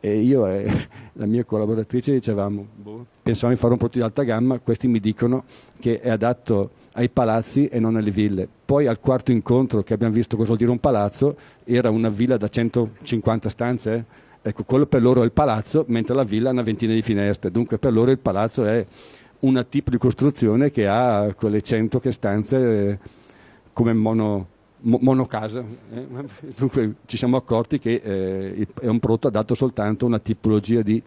e io e [laughs] la mia collaboratrice dicevamo, boh, pensavamo di fare un prodotto di alta gamma, questi mi dicono che è adatto ai palazzi e non alle ville. Poi al quarto incontro che abbiamo visto cosa vuol dire un palazzo, era una villa da 150 stanze, eh? ecco quello per loro è il palazzo, mentre la villa ha una ventina di finestre, dunque per loro il palazzo è un tipo di costruzione che ha quelle 100 che stanze eh, come mono monocasa. Eh, dunque ci siamo accorti che eh, è un prodotto adatto soltanto a una tipologia di,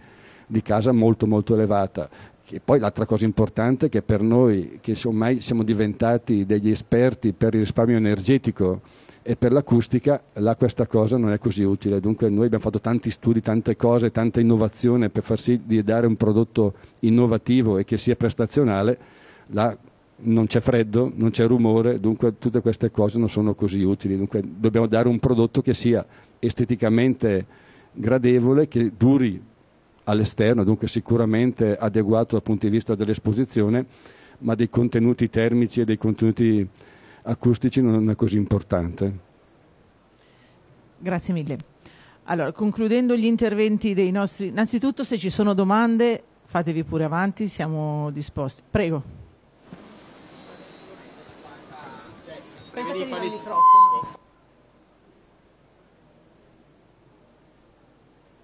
di casa molto molto elevata. E poi l'altra cosa importante è che per noi, che ormai siamo diventati degli esperti per il risparmio energetico e per l'acustica, là questa cosa non è così utile. Dunque noi abbiamo fatto tanti studi, tante cose, tanta innovazione per far sì di dare un prodotto innovativo e che sia prestazionale. La non c'è freddo, non c'è rumore, dunque tutte queste cose non sono così utili, dunque dobbiamo dare un prodotto che sia esteticamente gradevole, che duri all'esterno, dunque sicuramente adeguato dal punto di vista dell'esposizione, ma dei contenuti termici e dei contenuti acustici non è così importante. Grazie mille. Allora, concludendo gli interventi dei nostri... Innanzitutto se ci sono domande fatevi pure avanti, siamo disposti. Prego. Aspetta che arriva il microfono.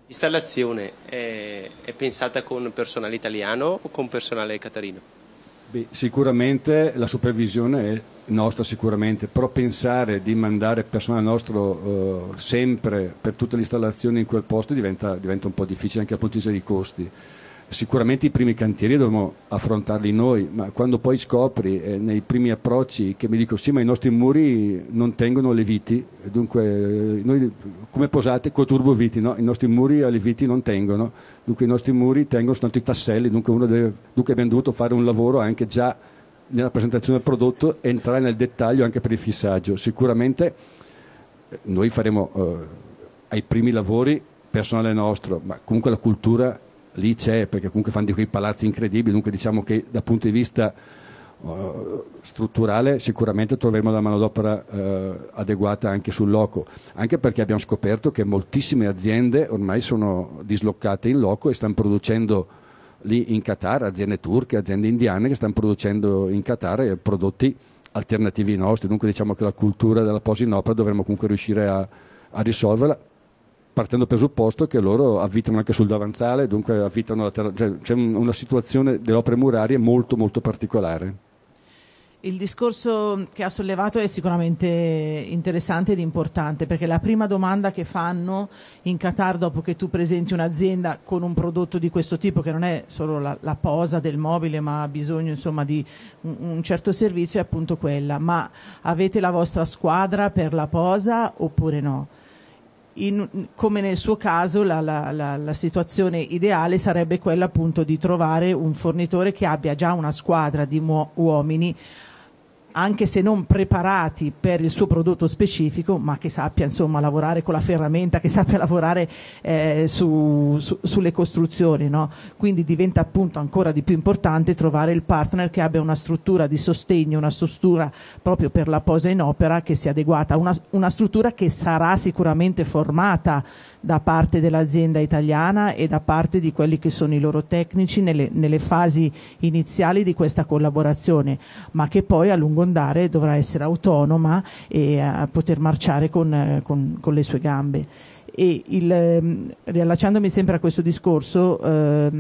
L'installazione è, è, pensata con personale italiano o con personale catarino? Beh, sicuramente la supervisione è nostra, sicuramente, però pensare di mandare personale nostro eh, sempre per tutte le installazioni in quel posto diventa, diventa un po' difficile anche dal punto di vista dei costi. Sicuramente i primi cantieri dovremmo affrontarli noi, ma quando poi scopri eh, nei primi approcci che mi dico sì, ma i nostri muri non tengono le viti, dunque eh, noi come posate coturbo viti, no? i nostri muri alle viti non tengono, dunque i nostri muri tengono soltanto i tasselli, dunque, deve, dunque abbiamo dovuto fare un lavoro anche già nella presentazione del prodotto e entrare nel dettaglio anche per il fissaggio. Sicuramente eh, noi faremo eh, ai primi lavori personale nostro, ma comunque la cultura lì c'è, perché comunque fanno di quei palazzi incredibili, dunque diciamo che dal punto di vista uh, strutturale sicuramente troveremo la manodopera uh, adeguata anche sul loco, anche perché abbiamo scoperto che moltissime aziende ormai sono dislocate in loco e stanno producendo lì in Qatar, aziende turche, aziende indiane che stanno producendo in Qatar prodotti alternativi ai nostri, dunque diciamo che la cultura della posa in opera dovremmo comunque riuscire a, a risolverla partendo dal presupposto che loro avvitano anche sul davanzale, dunque avvitano la terra, cioè c'è una situazione delle opere murarie molto molto particolare. Il discorso che ha sollevato è sicuramente interessante ed importante perché la prima domanda che fanno in Qatar dopo che tu presenti un'azienda con un prodotto di questo tipo che non è solo la, la posa del mobile ma ha bisogno insomma, di un, un, certo servizio è appunto quella ma avete la vostra squadra per la posa oppure no? in, come nel suo caso la, la, la, la, situazione ideale sarebbe quella appunto di trovare un fornitore che abbia già una squadra di uomini anche se non preparati per il suo prodotto specifico, ma che sappia insomma, lavorare con la ferramenta, che sappia lavorare eh, su, su, sulle costruzioni. No? Quindi diventa appunto ancora di più importante trovare il partner che abbia una struttura di sostegno, una struttura proprio per la posa in opera che sia adeguata, una, una struttura che sarà sicuramente formata da parte dell'azienda italiana e da parte di quelli che sono i loro tecnici nelle, nelle fasi iniziali di questa collaborazione, ma che poi a lungo andare dovrà essere autonoma e eh, a poter marciare con, eh, con, con le sue gambe. E il, ehm, riallacciandomi sempre a questo discorso, eh,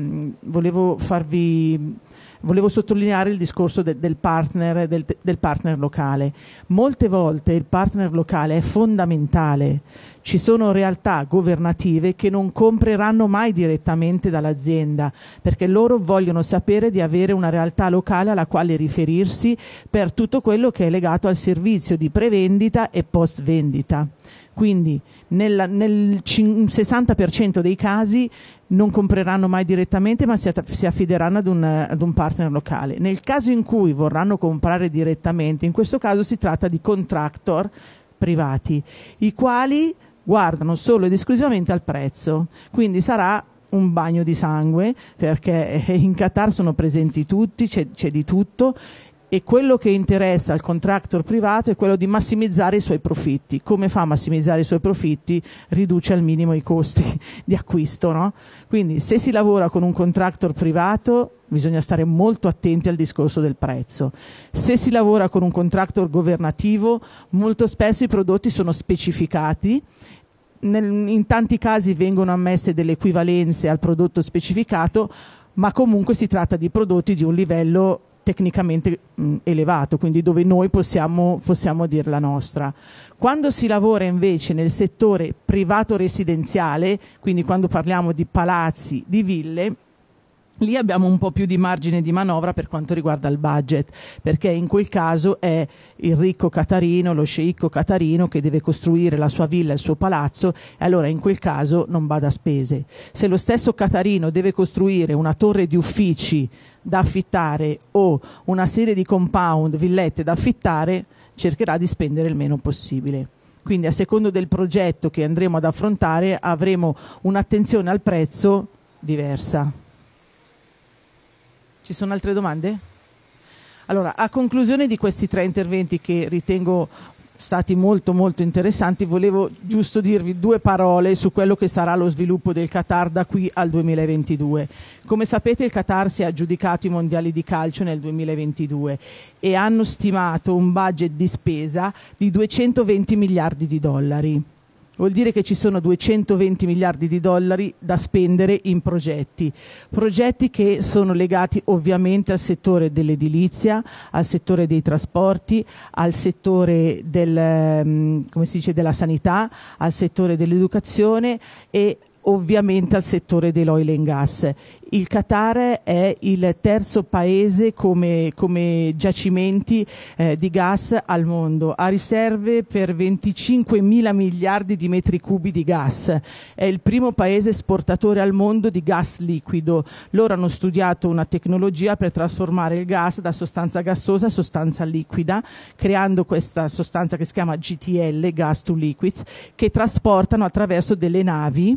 volevo farvi volevo sottolineare il discorso de, del, partner, del, del partner locale. Molte volte il partner locale è fondamentale. Ci sono realtà governative che non compreranno mai direttamente dall'azienda perché loro vogliono sapere di avere una realtà locale alla quale riferirsi per tutto quello che è legato al servizio di prevendita e post vendita. Quindi nel, nel 60% dei casi non compreranno mai direttamente ma si, at- si affideranno ad un, ad un, partner locale. Nel caso in cui vorranno comprare direttamente, in questo caso si tratta di contractor privati, i quali guardano solo ed esclusivamente al prezzo, quindi sarà un bagno di sangue perché [laughs] in Qatar sono presenti tutti, c'è, c'è di tutto e quello che interessa al contractor privato è quello di massimizzare i suoi profitti. Come fa a massimizzare i suoi profitti? Riduce al minimo i costi [laughs] di acquisto. No? Quindi se si lavora con un contractor privato bisogna stare molto attenti al discorso del prezzo. Se si lavora con un contractor governativo molto spesso i prodotti sono specificati nel, in tanti casi vengono ammesse delle equivalenze al prodotto specificato, ma comunque si tratta di prodotti di un livello tecnicamente mh, mm, elevato, quindi dove noi possiamo, possiamo dire la nostra. Quando si lavora invece nel settore privato residenziale, quindi quando parliamo di palazzi, di ville, Lì abbiamo un po' più di margine di manovra per quanto riguarda il budget, perché in quel caso è il ricco catarino, lo sceicco catarino che deve costruire la sua villa, il suo palazzo, e allora in quel caso non bada a spese. Se lo stesso catarino deve costruire una torre di uffici da affittare o una serie di compound, villette da affittare, cercherà di spendere il meno possibile. Quindi a secondo del progetto che andremo ad affrontare avremo un'attenzione al prezzo diversa. Ci sono altre domande? Allora, a conclusione di questi tre interventi che ritengo stati molto molto interessanti, volevo giusto dirvi due parole su quello che sarà lo sviluppo del Qatar da qui al 2022. Come sapete il Qatar si è aggiudicato i mondiali di calcio nel 2022 e hanno stimato un budget di spesa di 220 miliardi di dollari vuol dire che ci sono 220 miliardi di dollari da spendere in progetti, progetti che sono legati ovviamente al settore dell'edilizia, al settore dei trasporti, al settore del, mm, dice, della sanità, al settore dell'educazione e ovviamente al settore dell'oil and gas il Qatar è il terzo paese come, come giacimenti eh, di gas al mondo, ha riserve per 25 mila miliardi di metri cubi di gas, è il primo paese esportatore al mondo di gas liquido. Loro hanno studiato una tecnologia per trasformare il gas da sostanza gassosa a sostanza liquida, creando questa sostanza che si chiama GTL, gas to liquids, che trasportano attraverso delle navi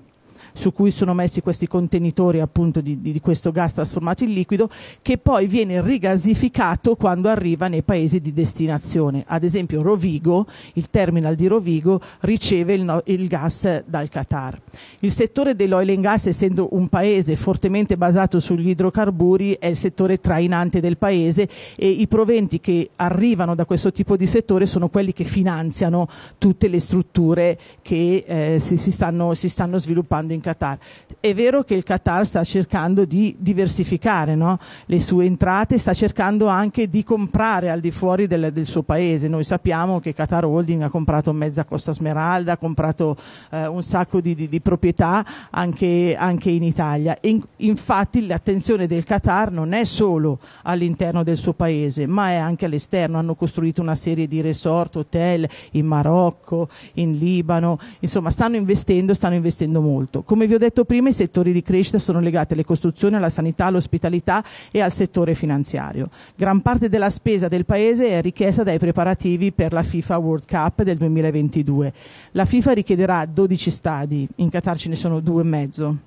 su cui sono messi questi contenitori appunto di, di, di questo gas trasformato in liquido che poi viene rigasificato quando arriva nei paesi di destinazione. Ad esempio Rovigo, il terminal di Rovigo riceve il, no, il gas dal Qatar. Il settore dell'oil and gas, essendo un paese fortemente basato sugli idrocarburi, è il settore trainante del paese e i proventi che arrivano da questo tipo di settore sono quelli che finanziano tutte le strutture che eh, si, si, stanno, si stanno sviluppando in Qatar. È vero che il Qatar sta cercando di diversificare no? le sue entrate, sta cercando anche di comprare al di fuori del, del, suo paese. Noi sappiamo che Qatar Holding ha comprato mezza Costa Smeralda, ha comprato eh, un sacco di, di, di proprietà anche, anche, in Italia. In, infatti l'attenzione del Qatar non è solo all'interno del suo paese, ma è anche all'esterno. Hanno costruito una serie di resort, hotel in Marocco, in Libano, insomma stanno investendo, stanno investendo molto. Come vi ho detto prima, i settori di crescita sono legati alle costruzioni, alla sanità, all'ospitalità e al settore finanziario. Gran parte della spesa del Paese è richiesta dai preparativi per la FIFA World Cup del 2022. La FIFA richiederà 12 stadi, in Qatar ce ne sono due e mezzo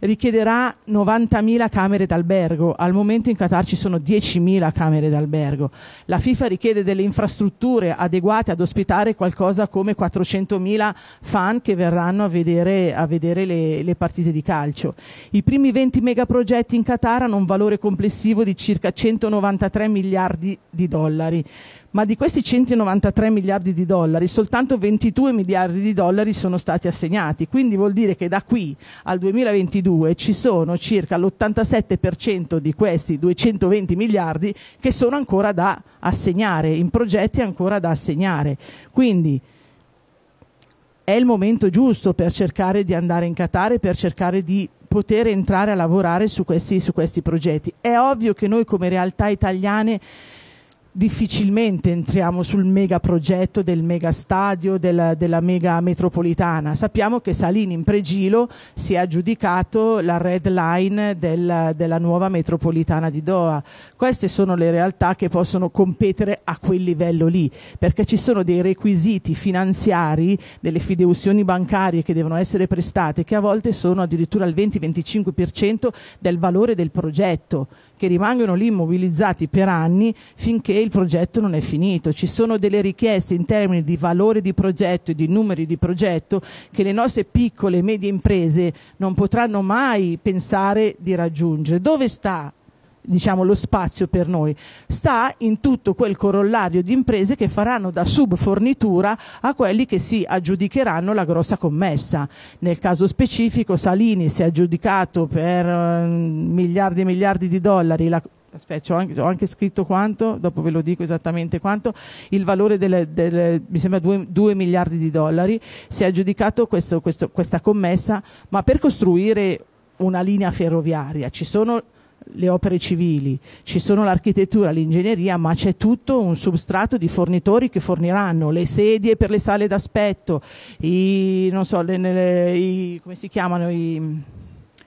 richiederà 90.000 camere d'albergo, al momento in Qatar ci sono 10.000 camere d'albergo. La FIFA richiede delle infrastrutture adeguate ad ospitare qualcosa come 400.000 fan che verranno a vedere, a vedere le, le, partite di calcio. I primi 20 megaprogetti in Qatar hanno un valore complessivo di circa 193 miliardi di dollari ma di questi 193 miliardi di dollari soltanto 22 miliardi di dollari sono stati assegnati, quindi vuol dire che da qui al 2022 ci sono circa l'87% di questi 220 miliardi che sono ancora da assegnare, in progetti ancora da assegnare. Quindi è il momento giusto per cercare di andare in Qatar e per cercare di poter entrare a lavorare su questi, su questi progetti. È ovvio che noi come realtà italiane difficilmente entriamo sul mega progetto del mega stadio, del, della mega metropolitana. Sappiamo che Salini in pregilo si è aggiudicato la red line del, della nuova metropolitana di Doha. Queste sono le realtà che possono competere a quel livello lì, perché ci sono dei requisiti finanziari, delle fideuzioni bancarie che devono essere prestate, che a volte sono addirittura il 20-25% del valore del progetto che rimangono lì immobilizzati per anni finché il progetto non è finito. Ci sono delle richieste in termini di valore di progetto e di numeri di progetto che le nostre piccole e medie imprese non potranno mai pensare di raggiungere. Dove sta diciamo, lo spazio per noi, sta in tutto quel corollario di imprese che faranno da subfornitura a quelli che si aggiudicheranno la grossa commessa. Nel caso specifico Salini si è aggiudicato per eh, miliardi e miliardi di dollari la aspetta, ho anche, ho anche, scritto quanto, dopo ve lo dico esattamente quanto, il valore delle, delle mi sembra 2, miliardi di dollari, si è aggiudicato questo, questo, questa commessa, ma per costruire una linea ferroviaria ci sono le opere civili, ci sono l'architettura, l'ingegneria, ma c'è tutto un substrato di fornitori che forniranno le sedie per le sale d'aspetto, i, non so, le, le, i, come si chiamano, i,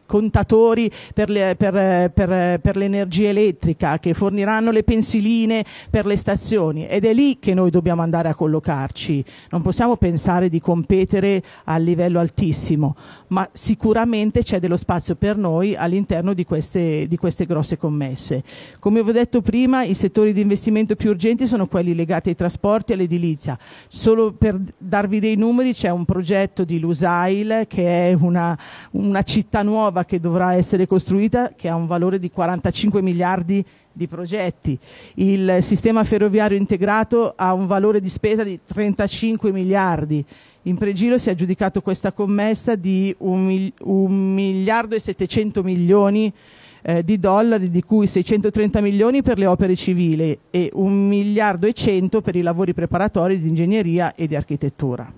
contatori per, le, per, per, per l'energia elettrica, che forniranno le pensiline per le stazioni ed è lì che noi dobbiamo andare a collocarci. Non possiamo pensare di competere a livello altissimo, ma sicuramente c'è dello spazio per noi all'interno di queste, di queste grosse commesse. Come vi ho detto prima, i settori di investimento più urgenti sono quelli legati ai trasporti e all'edilizia. Solo per darvi dei numeri c'è un progetto di Lusail che è una, una città nuova nuova che dovrà essere costruita che ha un valore di 45 miliardi di progetti. Il sistema ferroviario integrato ha un valore di spesa di 35 miliardi. In pregilo si è aggiudicato questa commessa di 1 miliardo e 700 milioni eh, di dollari, di cui 630 milioni per le opere civili e 1 miliardo e 100 per i lavori preparatori di ingegneria e di architettura.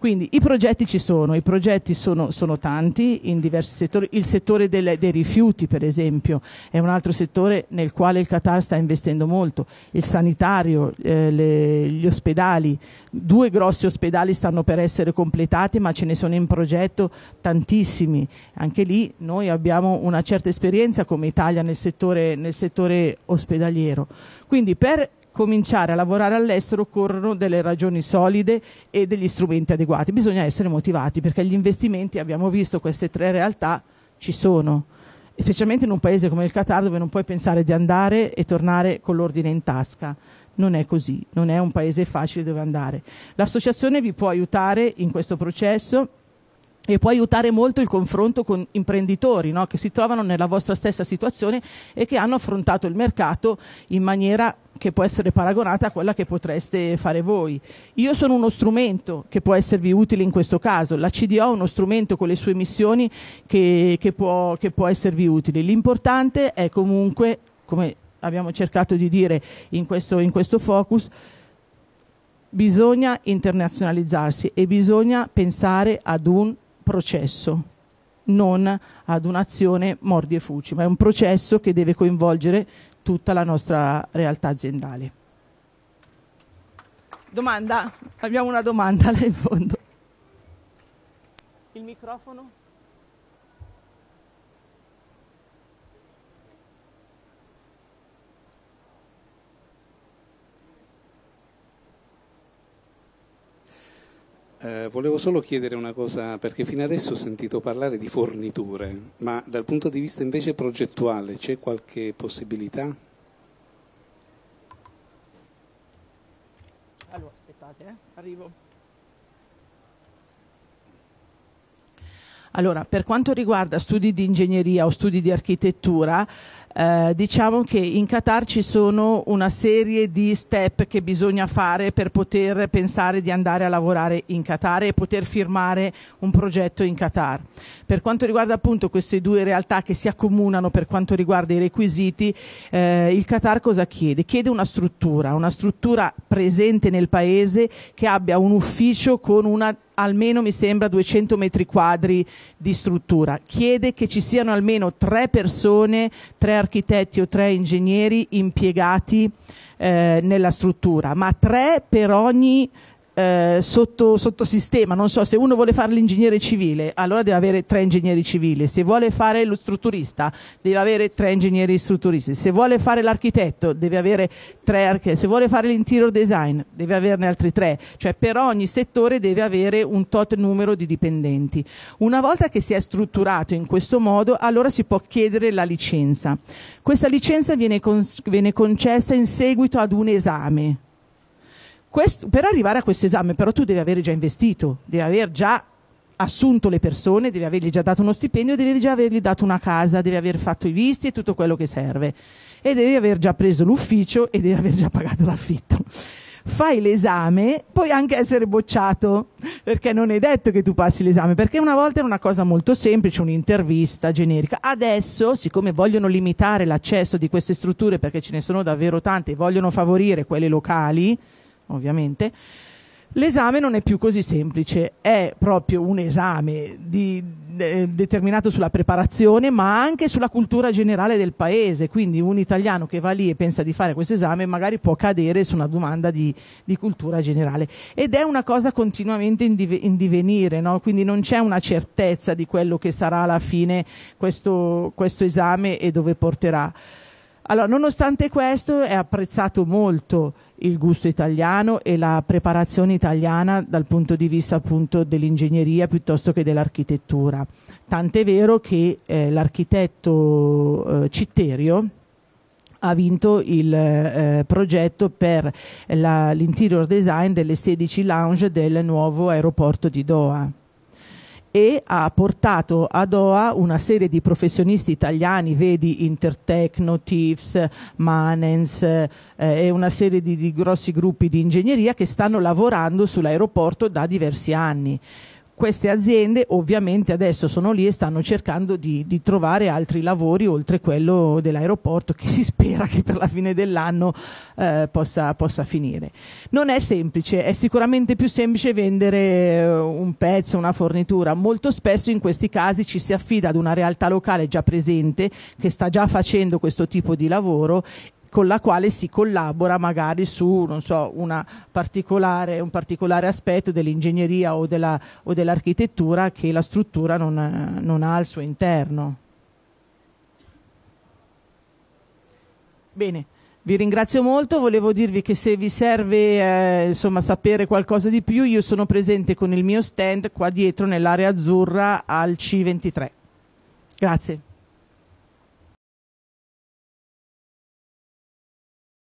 Quindi i progetti ci sono, i progetti sono, sono tanti in diversi settori, il settore delle, dei rifiuti per esempio è un altro settore nel quale il Qatar sta investendo molto, il sanitario, eh, le, gli ospedali, due grossi ospedali stanno per essere completati ma ce ne sono in progetto tantissimi, anche lì noi abbiamo una certa esperienza come Italia nel settore, nel settore ospedaliero. Quindi per cominciare a lavorare all'estero occorrono delle ragioni solide e degli strumenti adeguati. Bisogna essere motivati perché gli investimenti, abbiamo visto queste tre realtà, ci sono. E specialmente in un paese come il Qatar dove non puoi pensare di andare e tornare con l'ordine in tasca. Non è così, non è un paese facile dove andare. L'associazione vi può aiutare in questo processo e può aiutare molto il confronto con imprenditori no? che si trovano nella vostra stessa situazione e che hanno affrontato il mercato in maniera che può essere paragonata a quella che potreste fare voi. Io sono uno strumento che può esservi utile in questo caso, la CDO è uno strumento con le sue missioni che, che, può, che può esservi utile. L'importante è comunque, come abbiamo cercato di dire in questo, in questo focus, bisogna internazionalizzarsi e bisogna pensare ad un processo, non ad un'azione mordi e fuci, ma è un processo che deve coinvolgere tutta la nostra realtà aziendale. Domanda? Abbiamo una domanda là in fondo. Il microfono? Eh, volevo solo chiedere una cosa, perché fino adesso ho sentito parlare di forniture, ma dal punto di vista invece progettuale c'è qualche possibilità? Allora, aspettate, eh? arrivo. Allora, per quanto riguarda studi di ingegneria o studi di architettura, eh, diciamo che in Qatar ci sono una serie di step che bisogna fare per poter pensare di andare a lavorare in Qatar e poter firmare un progetto in Qatar. Per quanto riguarda appunto queste due realtà che si accomunano per quanto riguarda i requisiti, eh, il Qatar cosa chiede? Chiede una struttura, una struttura presente nel paese che abbia un ufficio con una almeno mi sembra 200 metri quadri di struttura. Chiede che ci siano almeno tre persone, tre architetti o tre ingegneri impiegati eh, nella struttura, ma tre per ogni eh, sotto, sistema. non so, se uno vuole fare l'ingegnere civile, allora deve avere tre ingegneri civili, se vuole fare lo strutturista, deve avere tre ingegneri strutturisti, se vuole fare l'architetto, deve avere tre architetti, se vuole fare l'interior design, deve averne altri tre, cioè per ogni settore deve avere un tot numero di dipendenti. Una volta che si è strutturato in questo modo, allora si può chiedere la licenza. Questa licenza viene, con, viene concessa in seguito ad un esame questo, per arrivare a questo esame però tu devi aver già investito, devi aver già assunto le persone, devi avergli già dato uno stipendio, devi già avergli dato una casa, devi aver fatto i visti e tutto quello che serve e devi aver già preso l'ufficio e devi aver già pagato l'affitto. Fai l'esame, puoi anche essere bocciato, perché non è detto che tu passi l'esame, perché una volta era una cosa molto semplice, un'intervista generica. Adesso, siccome vogliono limitare l'accesso di queste strutture perché ce ne sono davvero tante e vogliono favorire quelle locali, ovviamente, L'esame non è più così semplice, è proprio un esame di, de, determinato sulla preparazione ma anche sulla cultura generale del paese, quindi un italiano che va lì e pensa di fare questo esame magari può cadere su una domanda di, di cultura generale ed è una cosa continuamente in, dive, in divenire, no? quindi non c'è una certezza di quello che sarà alla fine questo, questo esame e dove porterà. Allora, nonostante questo è apprezzato molto il gusto italiano e la preparazione italiana dal punto di vista appunto dell'ingegneria piuttosto che dell'architettura. Tant'è vero che eh, l'architetto eh, Citterio ha vinto il eh, progetto per l'interior design delle 16 lounge del nuovo aeroporto di Doha e ha portato a Doha una serie di professionisti italiani, vedi Intertecno, TIFS, Manens eh, e una serie di, di grossi gruppi di ingegneria che stanno lavorando sull'aeroporto da diversi anni queste aziende ovviamente adesso sono lì e stanno cercando di, di trovare altri lavori oltre quello dell'aeroporto che [laughs] si spera che per la fine dell'anno eh, possa, possa, finire. Non è semplice, è sicuramente più semplice vendere eh, un pezzo, una fornitura. Molto spesso in questi casi ci si affida ad una realtà locale già presente che sta già facendo questo tipo di lavoro con la quale si collabora magari su so, particolare, un particolare aspetto dell'ingegneria o, della, o, dell'architettura che la struttura non, non ha al suo interno. Bene. Vi ringrazio molto, volevo dirvi che se vi serve eh, insomma, sapere qualcosa di più io sono presente con il mio stand qua dietro nell'area azzurra al C23. Grazie.